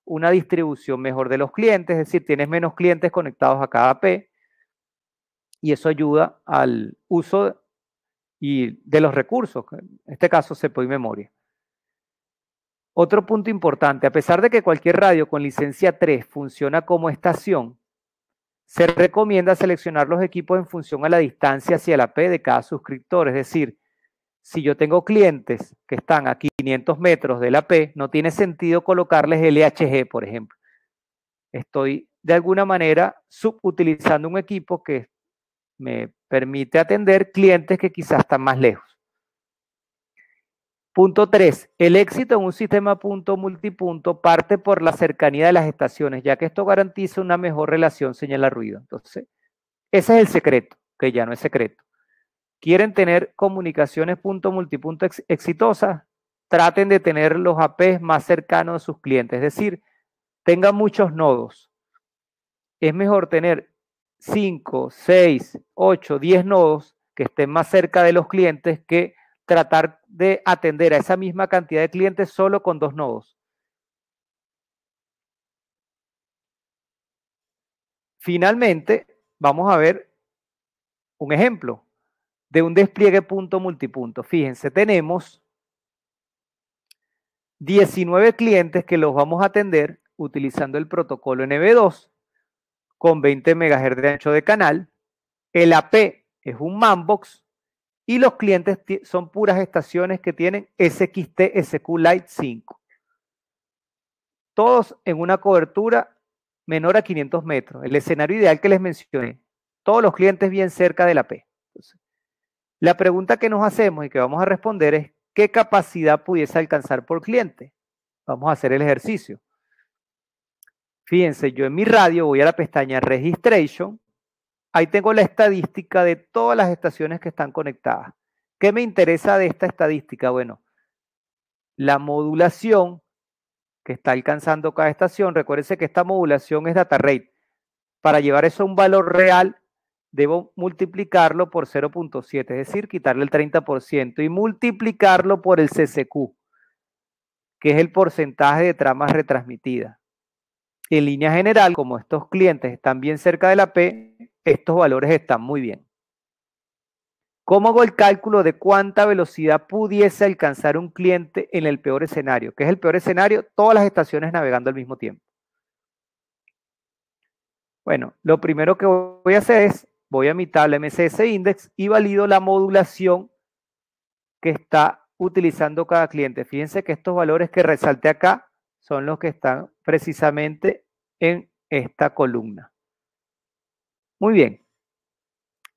una distribución mejor de los clientes, es decir, tienes menos clientes conectados a cada P y eso ayuda al uso y de los recursos, en este caso se y memoria. Otro punto importante, a pesar de que cualquier radio con licencia 3 funciona como estación, se recomienda seleccionar los equipos en función a la distancia hacia la P de cada suscriptor, es decir, si yo tengo clientes que están a 500 metros de la P, no tiene sentido colocarles LHG, por ejemplo. Estoy de alguna manera subutilizando un equipo que me permite atender clientes que quizás están más lejos. Punto 3. El éxito en un sistema punto multipunto parte por la cercanía de las estaciones, ya que esto garantiza una mejor relación señalar ruido. Entonces, ese es el secreto, que ya no es secreto quieren tener comunicaciones punto multipunto exitosas, traten de tener los APs más cercanos a sus clientes, es decir, tengan muchos nodos. Es mejor tener 5, 6, 8, 10 nodos que estén más cerca de los clientes que tratar de atender a esa misma cantidad de clientes solo con dos nodos. Finalmente, vamos a ver un ejemplo de un despliegue punto multipunto. Fíjense, tenemos 19 clientes que los vamos a atender utilizando el protocolo NB2 con 20 MHz de ancho de canal. El AP es un manbox y los clientes son puras estaciones que tienen SXT SQ Lite 5. Todos en una cobertura menor a 500 metros. El escenario ideal que les mencioné. Todos los clientes bien cerca del AP. La pregunta que nos hacemos y que vamos a responder es, ¿qué capacidad pudiese alcanzar por cliente? Vamos a hacer el ejercicio. Fíjense, yo en mi radio voy a la pestaña Registration. Ahí tengo la estadística de todas las estaciones que están conectadas. ¿Qué me interesa de esta estadística? Bueno, la modulación que está alcanzando cada estación. Recuérdense que esta modulación es data rate. Para llevar eso a un valor real, debo multiplicarlo por 0.7, es decir, quitarle el 30% y multiplicarlo por el CCQ, que es el porcentaje de tramas retransmitidas. En línea general, como estos clientes están bien cerca de la P, estos valores están muy bien. ¿Cómo hago el cálculo de cuánta velocidad pudiese alcanzar un cliente en el peor escenario? ¿Qué es el peor escenario? Todas las estaciones navegando al mismo tiempo. Bueno, lo primero que voy a hacer es voy a mi tabla MCS Index y valido la modulación que está utilizando cada cliente. Fíjense que estos valores que resalté acá son los que están precisamente en esta columna. Muy bien.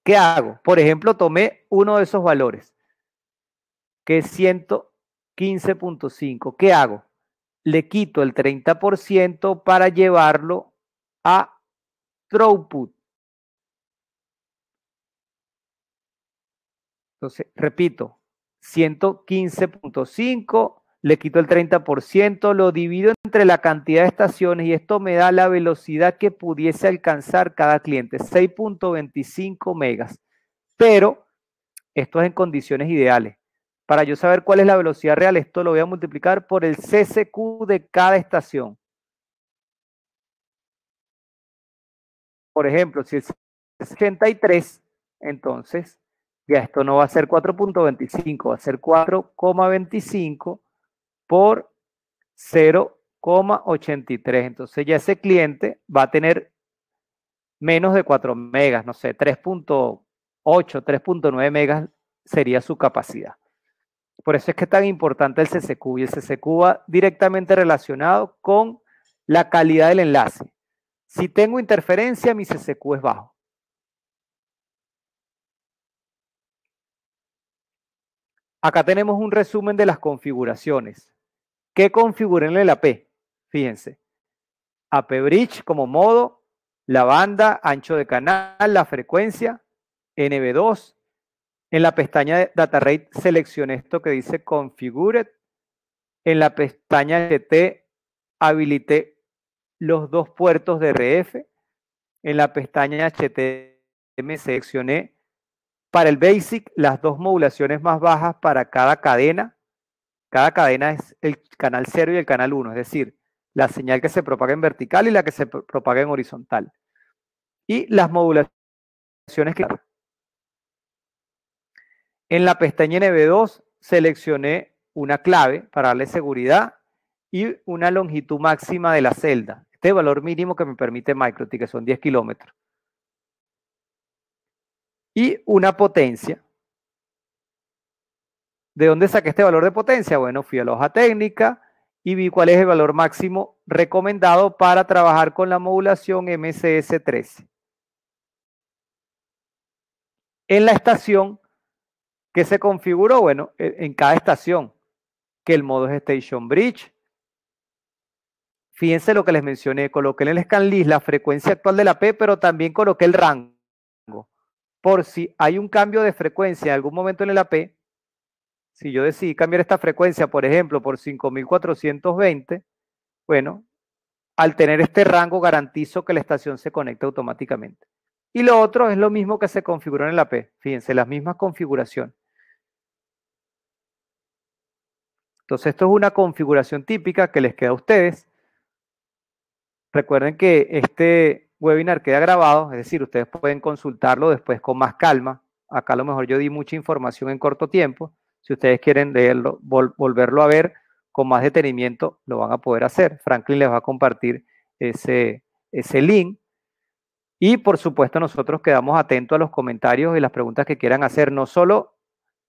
¿Qué hago? Por ejemplo, tomé uno de esos valores, que es 115.5. ¿Qué hago? Le quito el 30% para llevarlo a throughput. Entonces, repito, 115.5, le quito el 30%, lo divido entre la cantidad de estaciones y esto me da la velocidad que pudiese alcanzar cada cliente, 6.25 megas. Pero esto es en condiciones ideales. Para yo saber cuál es la velocidad real, esto lo voy a multiplicar por el Csq de cada estación. Por ejemplo, si es 63, entonces ya esto no va a ser 4.25, va a ser 4,25 por 0,83. Entonces ya ese cliente va a tener menos de 4 megas, no sé, 3.8, 3.9 megas sería su capacidad. Por eso es que es tan importante el CCQ y el CCQ va directamente relacionado con la calidad del enlace. Si tengo interferencia, mi CCQ es bajo. Acá tenemos un resumen de las configuraciones. ¿Qué configuren en el AP? Fíjense. AP Bridge como modo, la banda, ancho de canal, la frecuencia, NB2. En la pestaña de Data Rate seleccioné esto que dice configure. En la pestaña HT habilité los dos puertos de RF. En la pestaña HTM seleccioné para el basic, las dos modulaciones más bajas para cada cadena, cada cadena es el canal 0 y el canal 1, es decir, la señal que se propaga en vertical y la que se propaga en horizontal. Y las modulaciones que... En la pestaña NB2 seleccioné una clave para darle seguridad y una longitud máxima de la celda. Este valor mínimo que me permite Microti, que son 10 kilómetros y una potencia. ¿De dónde saqué este valor de potencia? Bueno, fui a la hoja técnica y vi cuál es el valor máximo recomendado para trabajar con la modulación MCS13. En la estación que se configuró, bueno, e, en cada estación, que el modo es Station Bridge. Fíjense lo que les mencioné, coloqué en el scanlist la frecuencia actual de la P, pero también coloqué el rango por si hay un cambio de frecuencia en algún momento en el AP, si yo decidí cambiar esta frecuencia, por ejemplo, por 5420, bueno, al tener este rango garantizo que la estación se conecte automáticamente. Y lo otro es lo mismo que se configuró en el AP. Fíjense, las mismas configuraciones. Entonces, esto es una configuración típica que les queda a ustedes. Recuerden que este, webinar queda grabado, es decir, ustedes pueden consultarlo después con más calma. Acá a lo mejor yo di mucha información en corto tiempo. Si ustedes quieren leerlo, volverlo a ver con más detenimiento, lo van a poder hacer. Franklin les va a compartir ese, ese link. Y por supuesto nosotros quedamos atentos a los comentarios y las preguntas que quieran hacer, no solo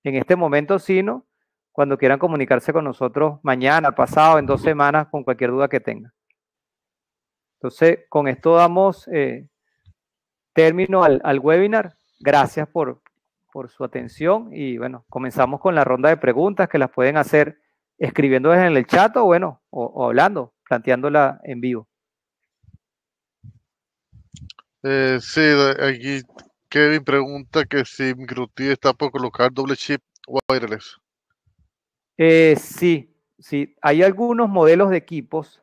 en este momento, sino cuando quieran comunicarse con nosotros mañana, pasado, en dos semanas, con cualquier duda que tengan. Entonces, con esto damos eh, término al, webinar. Gracias por, su atención y bueno, comenzamos con la ronda de preguntas que las pueden hacer escribiendo en el chat o bueno, o, hablando, planteándola en vivo. Eh, sí, aquí Kevin pregunta que si Grutti está por colocar doble chip o wireless. Eh, sí, sí. Hay algunos modelos de equipos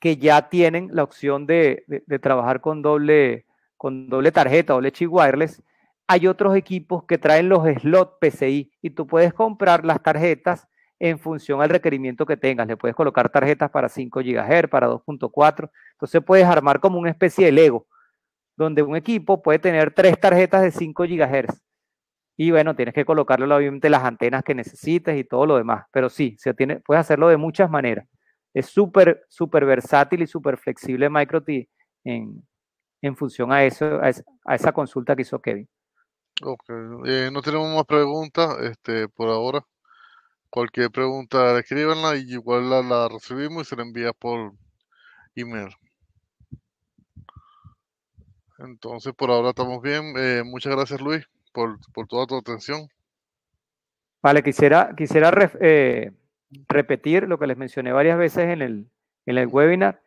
que ya tienen la opción de, trabajar con doble, con doble tarjeta, doble chip wireless. Hay otros equipos que traen los slot PCI y tú puedes comprar las tarjetas en función al requerimiento que tengas. Le puedes colocar tarjetas para 5 GHz, para 2.4. Entonces puedes armar como una especie de Lego, donde un equipo puede tener tres tarjetas de 5 GHz. Y bueno, tienes que colocarle obviamente las antenas que necesites y todo lo demás. Pero sí, se tiene, puedes hacerlo de muchas maneras es súper, súper versátil y súper flexible MicroT en, en función a, eso, a, esa, consulta que hizo Kevin. Ok, eh, no tenemos más preguntas este, por ahora. Cualquier pregunta, escríbanla y igual la, recibimos y se la envía por email. Entonces, por ahora estamos bien. Eh, muchas gracias, Luis, por, toda tu atención. Vale, quisiera, quisiera eh, repetir lo que les mencioné varias veces en el, webinar,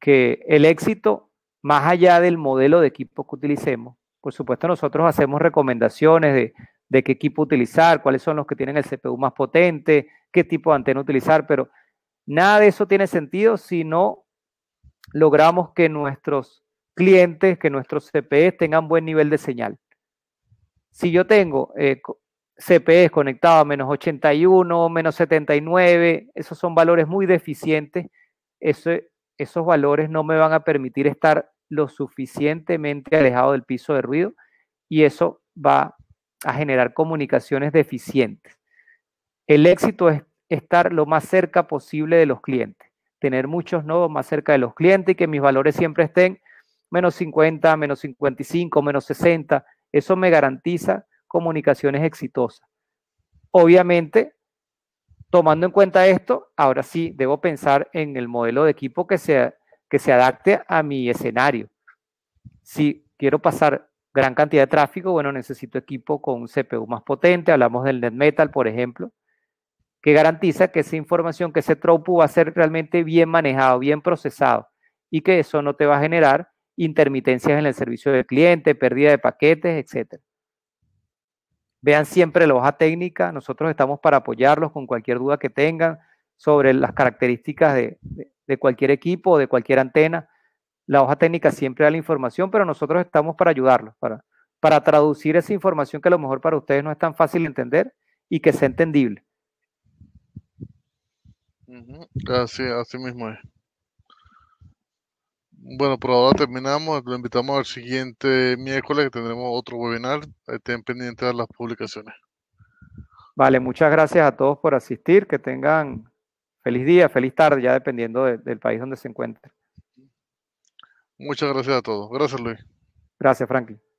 que el éxito, más allá del modelo de equipo que utilicemos, por supuesto nosotros hacemos recomendaciones de, qué equipo utilizar, cuáles son los que tienen el CPU más potente, qué tipo de antena utilizar, pero nada de eso tiene sentido si no logramos que nuestros clientes, que nuestros CPEs tengan buen nivel de señal. Si yo tengo eh, CPEs e conectado a menos 81, menos 79, esos son valores muy deficientes. esos valores no me van a permitir estar lo suficientemente alejado del piso de ruido y eso va a generar comunicaciones deficientes. El éxito es estar lo más cerca posible de los clientes, tener muchos nodos más cerca de los clientes y que mis valores siempre estén menos 50, menos 55, menos 60. Eso me garantiza comunicaciones exitosas. Obviamente, tomando en cuenta esto, ahora sí debo pensar en el modelo de equipo que sea que se adapte a mi escenario. Si quiero pasar gran cantidad de tráfico, bueno, necesito equipo con un CPU más potente, hablamos del NetMetal, por ejemplo, que garantiza que esa información, que ese throughput va a ser realmente bien manejado, bien procesado y que eso no te va a generar intermitencias en el servicio del cliente, pérdida de paquetes, etcétera. Vean siempre la hoja técnica, nosotros estamos para apoyarlos con cualquier duda que tengan sobre las características de, cualquier equipo o de cualquier antena. La hoja técnica siempre da la información, pero nosotros estamos para ayudarlos, para, para traducir esa información que a lo mejor para ustedes no es tan fácil de entender y que sea entendible. Así, así mismo es. Bueno, por ahora terminamos. Lo invitamos al siguiente miércoles que tendremos otro webinar. Estén pendientes de las publicaciones. Vale, muchas gracias a todos por asistir. Que tengan feliz día, feliz tarde, ya dependiendo del país donde se encuentren. Muchas gracias a todos. Gracias, Luis. Gracias, Frankie.